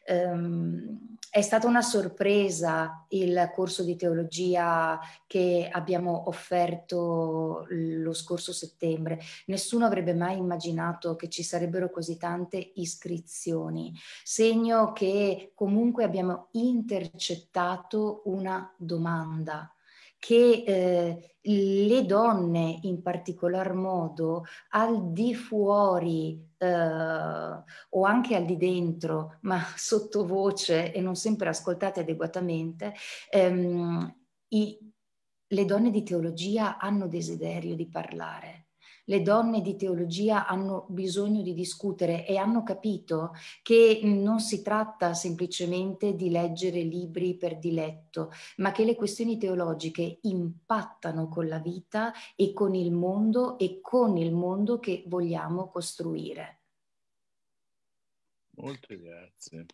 Um, è stata una sorpresa il corso di teologia che abbiamo offerto lo scorso settembre. Nessuno avrebbe mai immaginato che ci sarebbero così tante iscrizioni, segno che comunque abbiamo intercettato una domanda che eh, le donne in particolar modo al di fuori eh, o anche al di dentro, ma sottovoce e non sempre ascoltate adeguatamente, ehm, i, le donne di teologia hanno desiderio di parlare le donne di teologia hanno bisogno di discutere e hanno capito che non si tratta semplicemente di leggere libri per diletto, ma che le questioni teologiche impattano con la vita e con il mondo e con il mondo che vogliamo costruire. Molte grazie.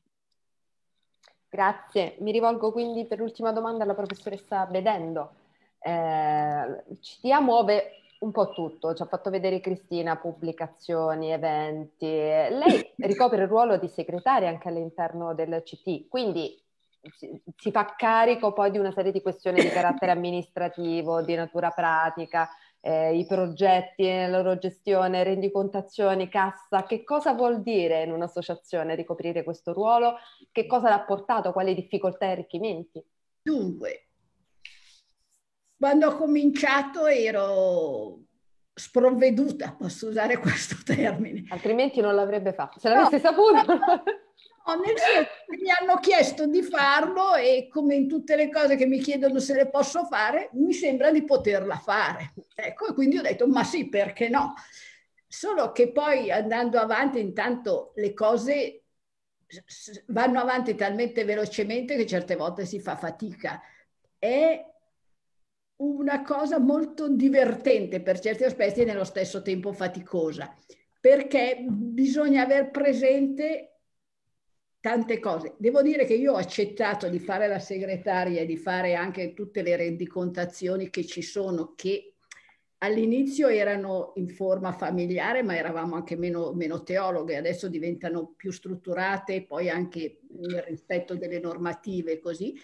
Grazie, mi rivolgo quindi per l'ultima domanda alla professoressa Bedendo. Eh, ci diamo un po' tutto, ci ha fatto vedere Cristina, pubblicazioni, eventi. Lei ricopre il ruolo di segretaria anche all'interno del CT, quindi si fa carico poi di una serie di questioni di carattere amministrativo, di natura pratica, eh, i progetti, e la loro gestione, rendicontazioni, cassa. Che cosa vuol dire in un'associazione ricoprire questo ruolo? Che cosa l'ha portato? Quali difficoltà e arricchimenti? Dunque, quando ho cominciato ero sprovveduta, posso usare questo termine. Altrimenti non l'avrebbe fatto, se l'avesse no, saputo. No, nel senso che mi hanno chiesto di farlo e come in tutte le cose che mi chiedono se le posso fare, mi sembra di poterla fare. Ecco, e quindi ho detto, ma sì, perché no? Solo che poi andando avanti, intanto le cose vanno avanti talmente velocemente che certe volte si fa fatica. È una cosa molto divertente per certi aspetti e nello stesso tempo faticosa, perché bisogna aver presente tante cose. Devo dire che io ho accettato di fare la segretaria e di fare anche tutte le rendicontazioni che ci sono, che all'inizio erano in forma familiare, ma eravamo anche meno, meno teologhe, adesso diventano più strutturate, poi anche nel rispetto delle normative così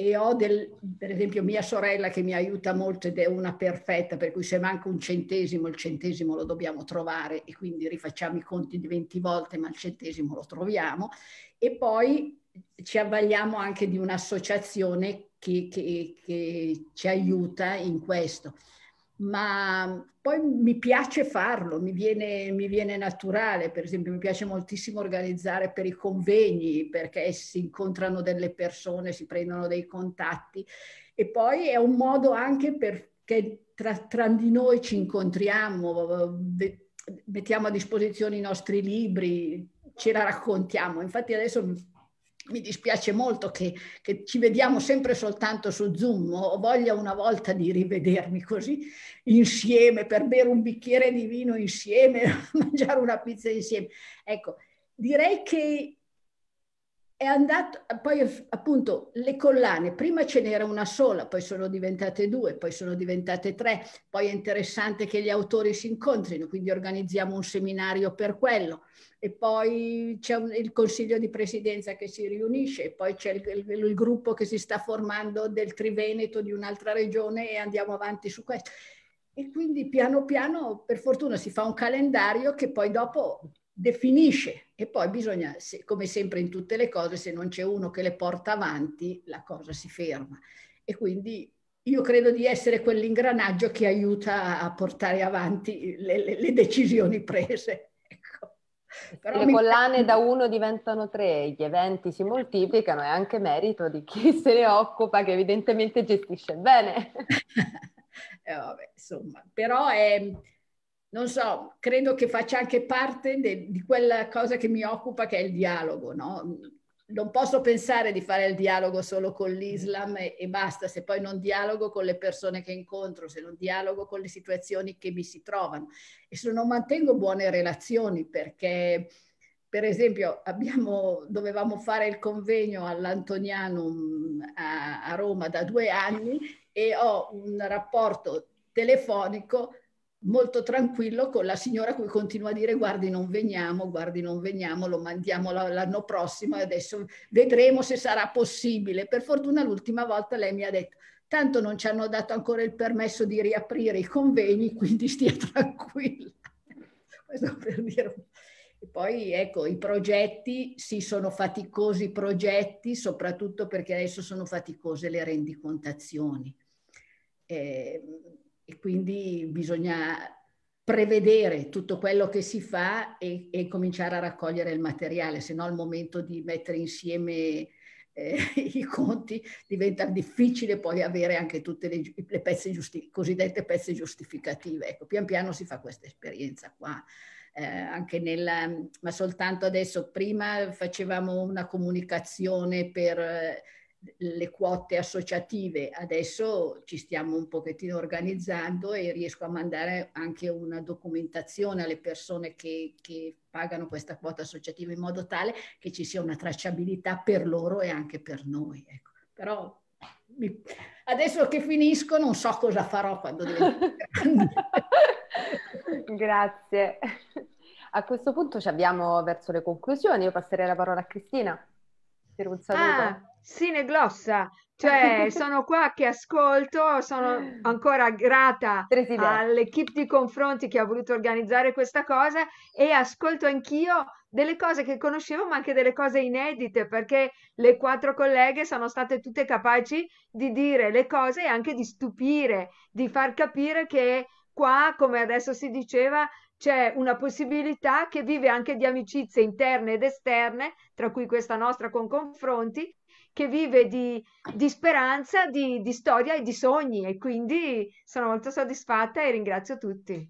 e ho del, per esempio mia sorella che mi aiuta molto ed è una perfetta, per cui se manca un centesimo, il centesimo lo dobbiamo trovare e quindi rifacciamo i conti di 20 volte, ma il centesimo lo troviamo. E poi ci avvaliamo anche di un'associazione che, che, che ci aiuta in questo ma mm, poi mi piace farlo, mi viene, mi viene, naturale, per esempio mi piace moltissimo organizzare per i convegni perché si incontrano delle persone, si prendono dei contatti e poi è un modo anche perché tra, tra di noi ci incontriamo, mettiamo a disposizione i nostri libri, ce la raccontiamo. Infatti adesso mi dispiace molto che, che, ci vediamo sempre soltanto su Zoom, ho voglia una volta di rivedermi così insieme, per bere un bicchiere di vino insieme, mangiare una pizza insieme. Ecco, direi che è andato, poi appunto le collane, prima ce n'era una sola, poi sono diventate due, poi sono diventate tre, poi è interessante che gli autori si incontrino, quindi organizziamo un seminario per quello, e poi c'è un, il consiglio di presidenza che si riunisce, e poi c'è il, il, il gruppo che si sta formando del Triveneto di un'altra regione e andiamo avanti su questo. E quindi piano piano, per fortuna, si fa un calendario che poi dopo definisce e poi bisogna, se, come sempre in tutte le cose, se non c'è uno che le porta avanti, la cosa si ferma. E quindi io credo di essere quell'ingranaggio che aiuta a portare avanti le, le, le decisioni prese. Ecco. Però le collane mi... da uno diventano tre, gli eventi si moltiplicano, è anche merito di chi se ne occupa che evidentemente gestisce bene. eh, vabbè, insomma, però è non so, credo che faccia anche parte de, di quella cosa che mi occupa che è il dialogo, no? Non posso pensare di fare il dialogo solo con l'Islam e, e basta, se poi non dialogo con le persone che incontro, se non dialogo con le situazioni che mi si trovano e se non mantengo buone relazioni perché per esempio abbiamo, dovevamo fare il convegno all'Antonianum a, a, Roma da due anni e ho un rapporto telefonico molto tranquillo con la signora cui continua a dire guardi non veniamo, guardi non veniamo, lo mandiamo l'anno prossimo e adesso vedremo se sarà possibile. Per fortuna l'ultima volta lei mi ha detto tanto non ci hanno dato ancora il permesso di riaprire i convegni, quindi stia tranquilla. Questo per dire. E poi ecco, i progetti, sì, sono faticosi i progetti, soprattutto perché adesso sono faticose le rendicontazioni. Eh, e quindi bisogna prevedere tutto quello che si fa e, e cominciare a raccogliere il materiale, se no al momento di mettere insieme eh, i conti diventa difficile poi avere anche tutte le, le pezze giusti, cosiddette pezze giustificative. Ecco, pian piano si fa questa esperienza qua. Eh, anche nella, ma soltanto adesso, prima facevamo una comunicazione per le quote associative. Adesso ci stiamo un pochettino organizzando e riesco a mandare anche una documentazione alle persone che, che pagano questa quota associativa in modo tale che ci sia una tracciabilità per loro e anche per noi. Ecco. Però mi... adesso che finisco non so cosa farò quando diventerò Grazie. A questo punto ci abbiamo verso le conclusioni. Io passerei la parola a Cristina per un saluto. Ah sineglossa, cioè sono qua che ascolto, sono ancora grata all'equipe di confronti che ha voluto organizzare questa cosa e ascolto anch'io delle cose che conoscevo ma anche delle cose inedite perché le quattro colleghe sono state tutte capaci di dire le cose e anche di stupire, di far capire che qua, come adesso si diceva, c'è una possibilità che vive anche di amicizie interne ed esterne, tra cui questa nostra con confronti, che vive di, di speranza, di, di storia e di sogni e quindi sono molto soddisfatta e ringrazio tutti.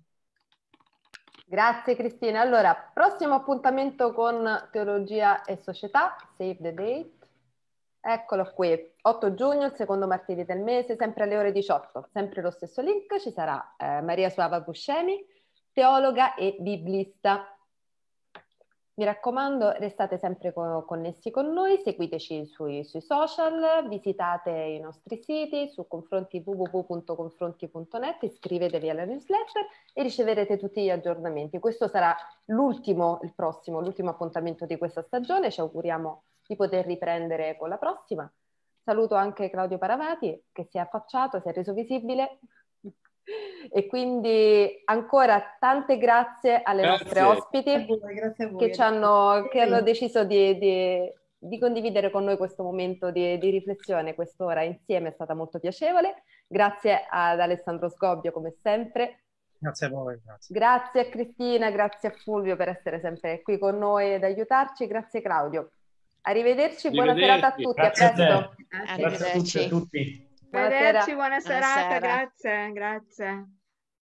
Grazie Cristina. Allora, prossimo appuntamento con Teologia e Società, Save the Date. Eccolo qui, 8 giugno, il secondo martedì del mese, sempre alle ore 18, sempre lo stesso link, ci sarà eh, Maria Suava Buscemi, teologa e biblista. Mi raccomando, restate sempre co- connessi con noi, seguiteci sui, sui, social, visitate i nostri siti su confronti www.confronti.net, iscrivetevi alla newsletter e riceverete tutti gli aggiornamenti. Questo sarà l'ultimo, il prossimo, l'ultimo appuntamento di questa stagione, ci auguriamo di poter riprendere con la prossima. Saluto anche Claudio Paravati che si è affacciato, si è reso visibile. E quindi ancora tante grazie alle grazie. nostre ospiti a a voi, che, hanno, che, hanno, deciso di, di, di, condividere con noi questo momento di, di riflessione, quest'ora insieme è stata molto piacevole. Grazie ad Alessandro Sgobbio come sempre. Grazie a voi. Grazie. grazie a Cristina, grazie a Fulvio per essere sempre qui con noi ed aiutarci. Grazie Claudio. Arrivederci, buona serata a tutti, grazie a A Arrivederci. Grazie a tutti. Arrivederci, buona serata, serata. grazie, grazie.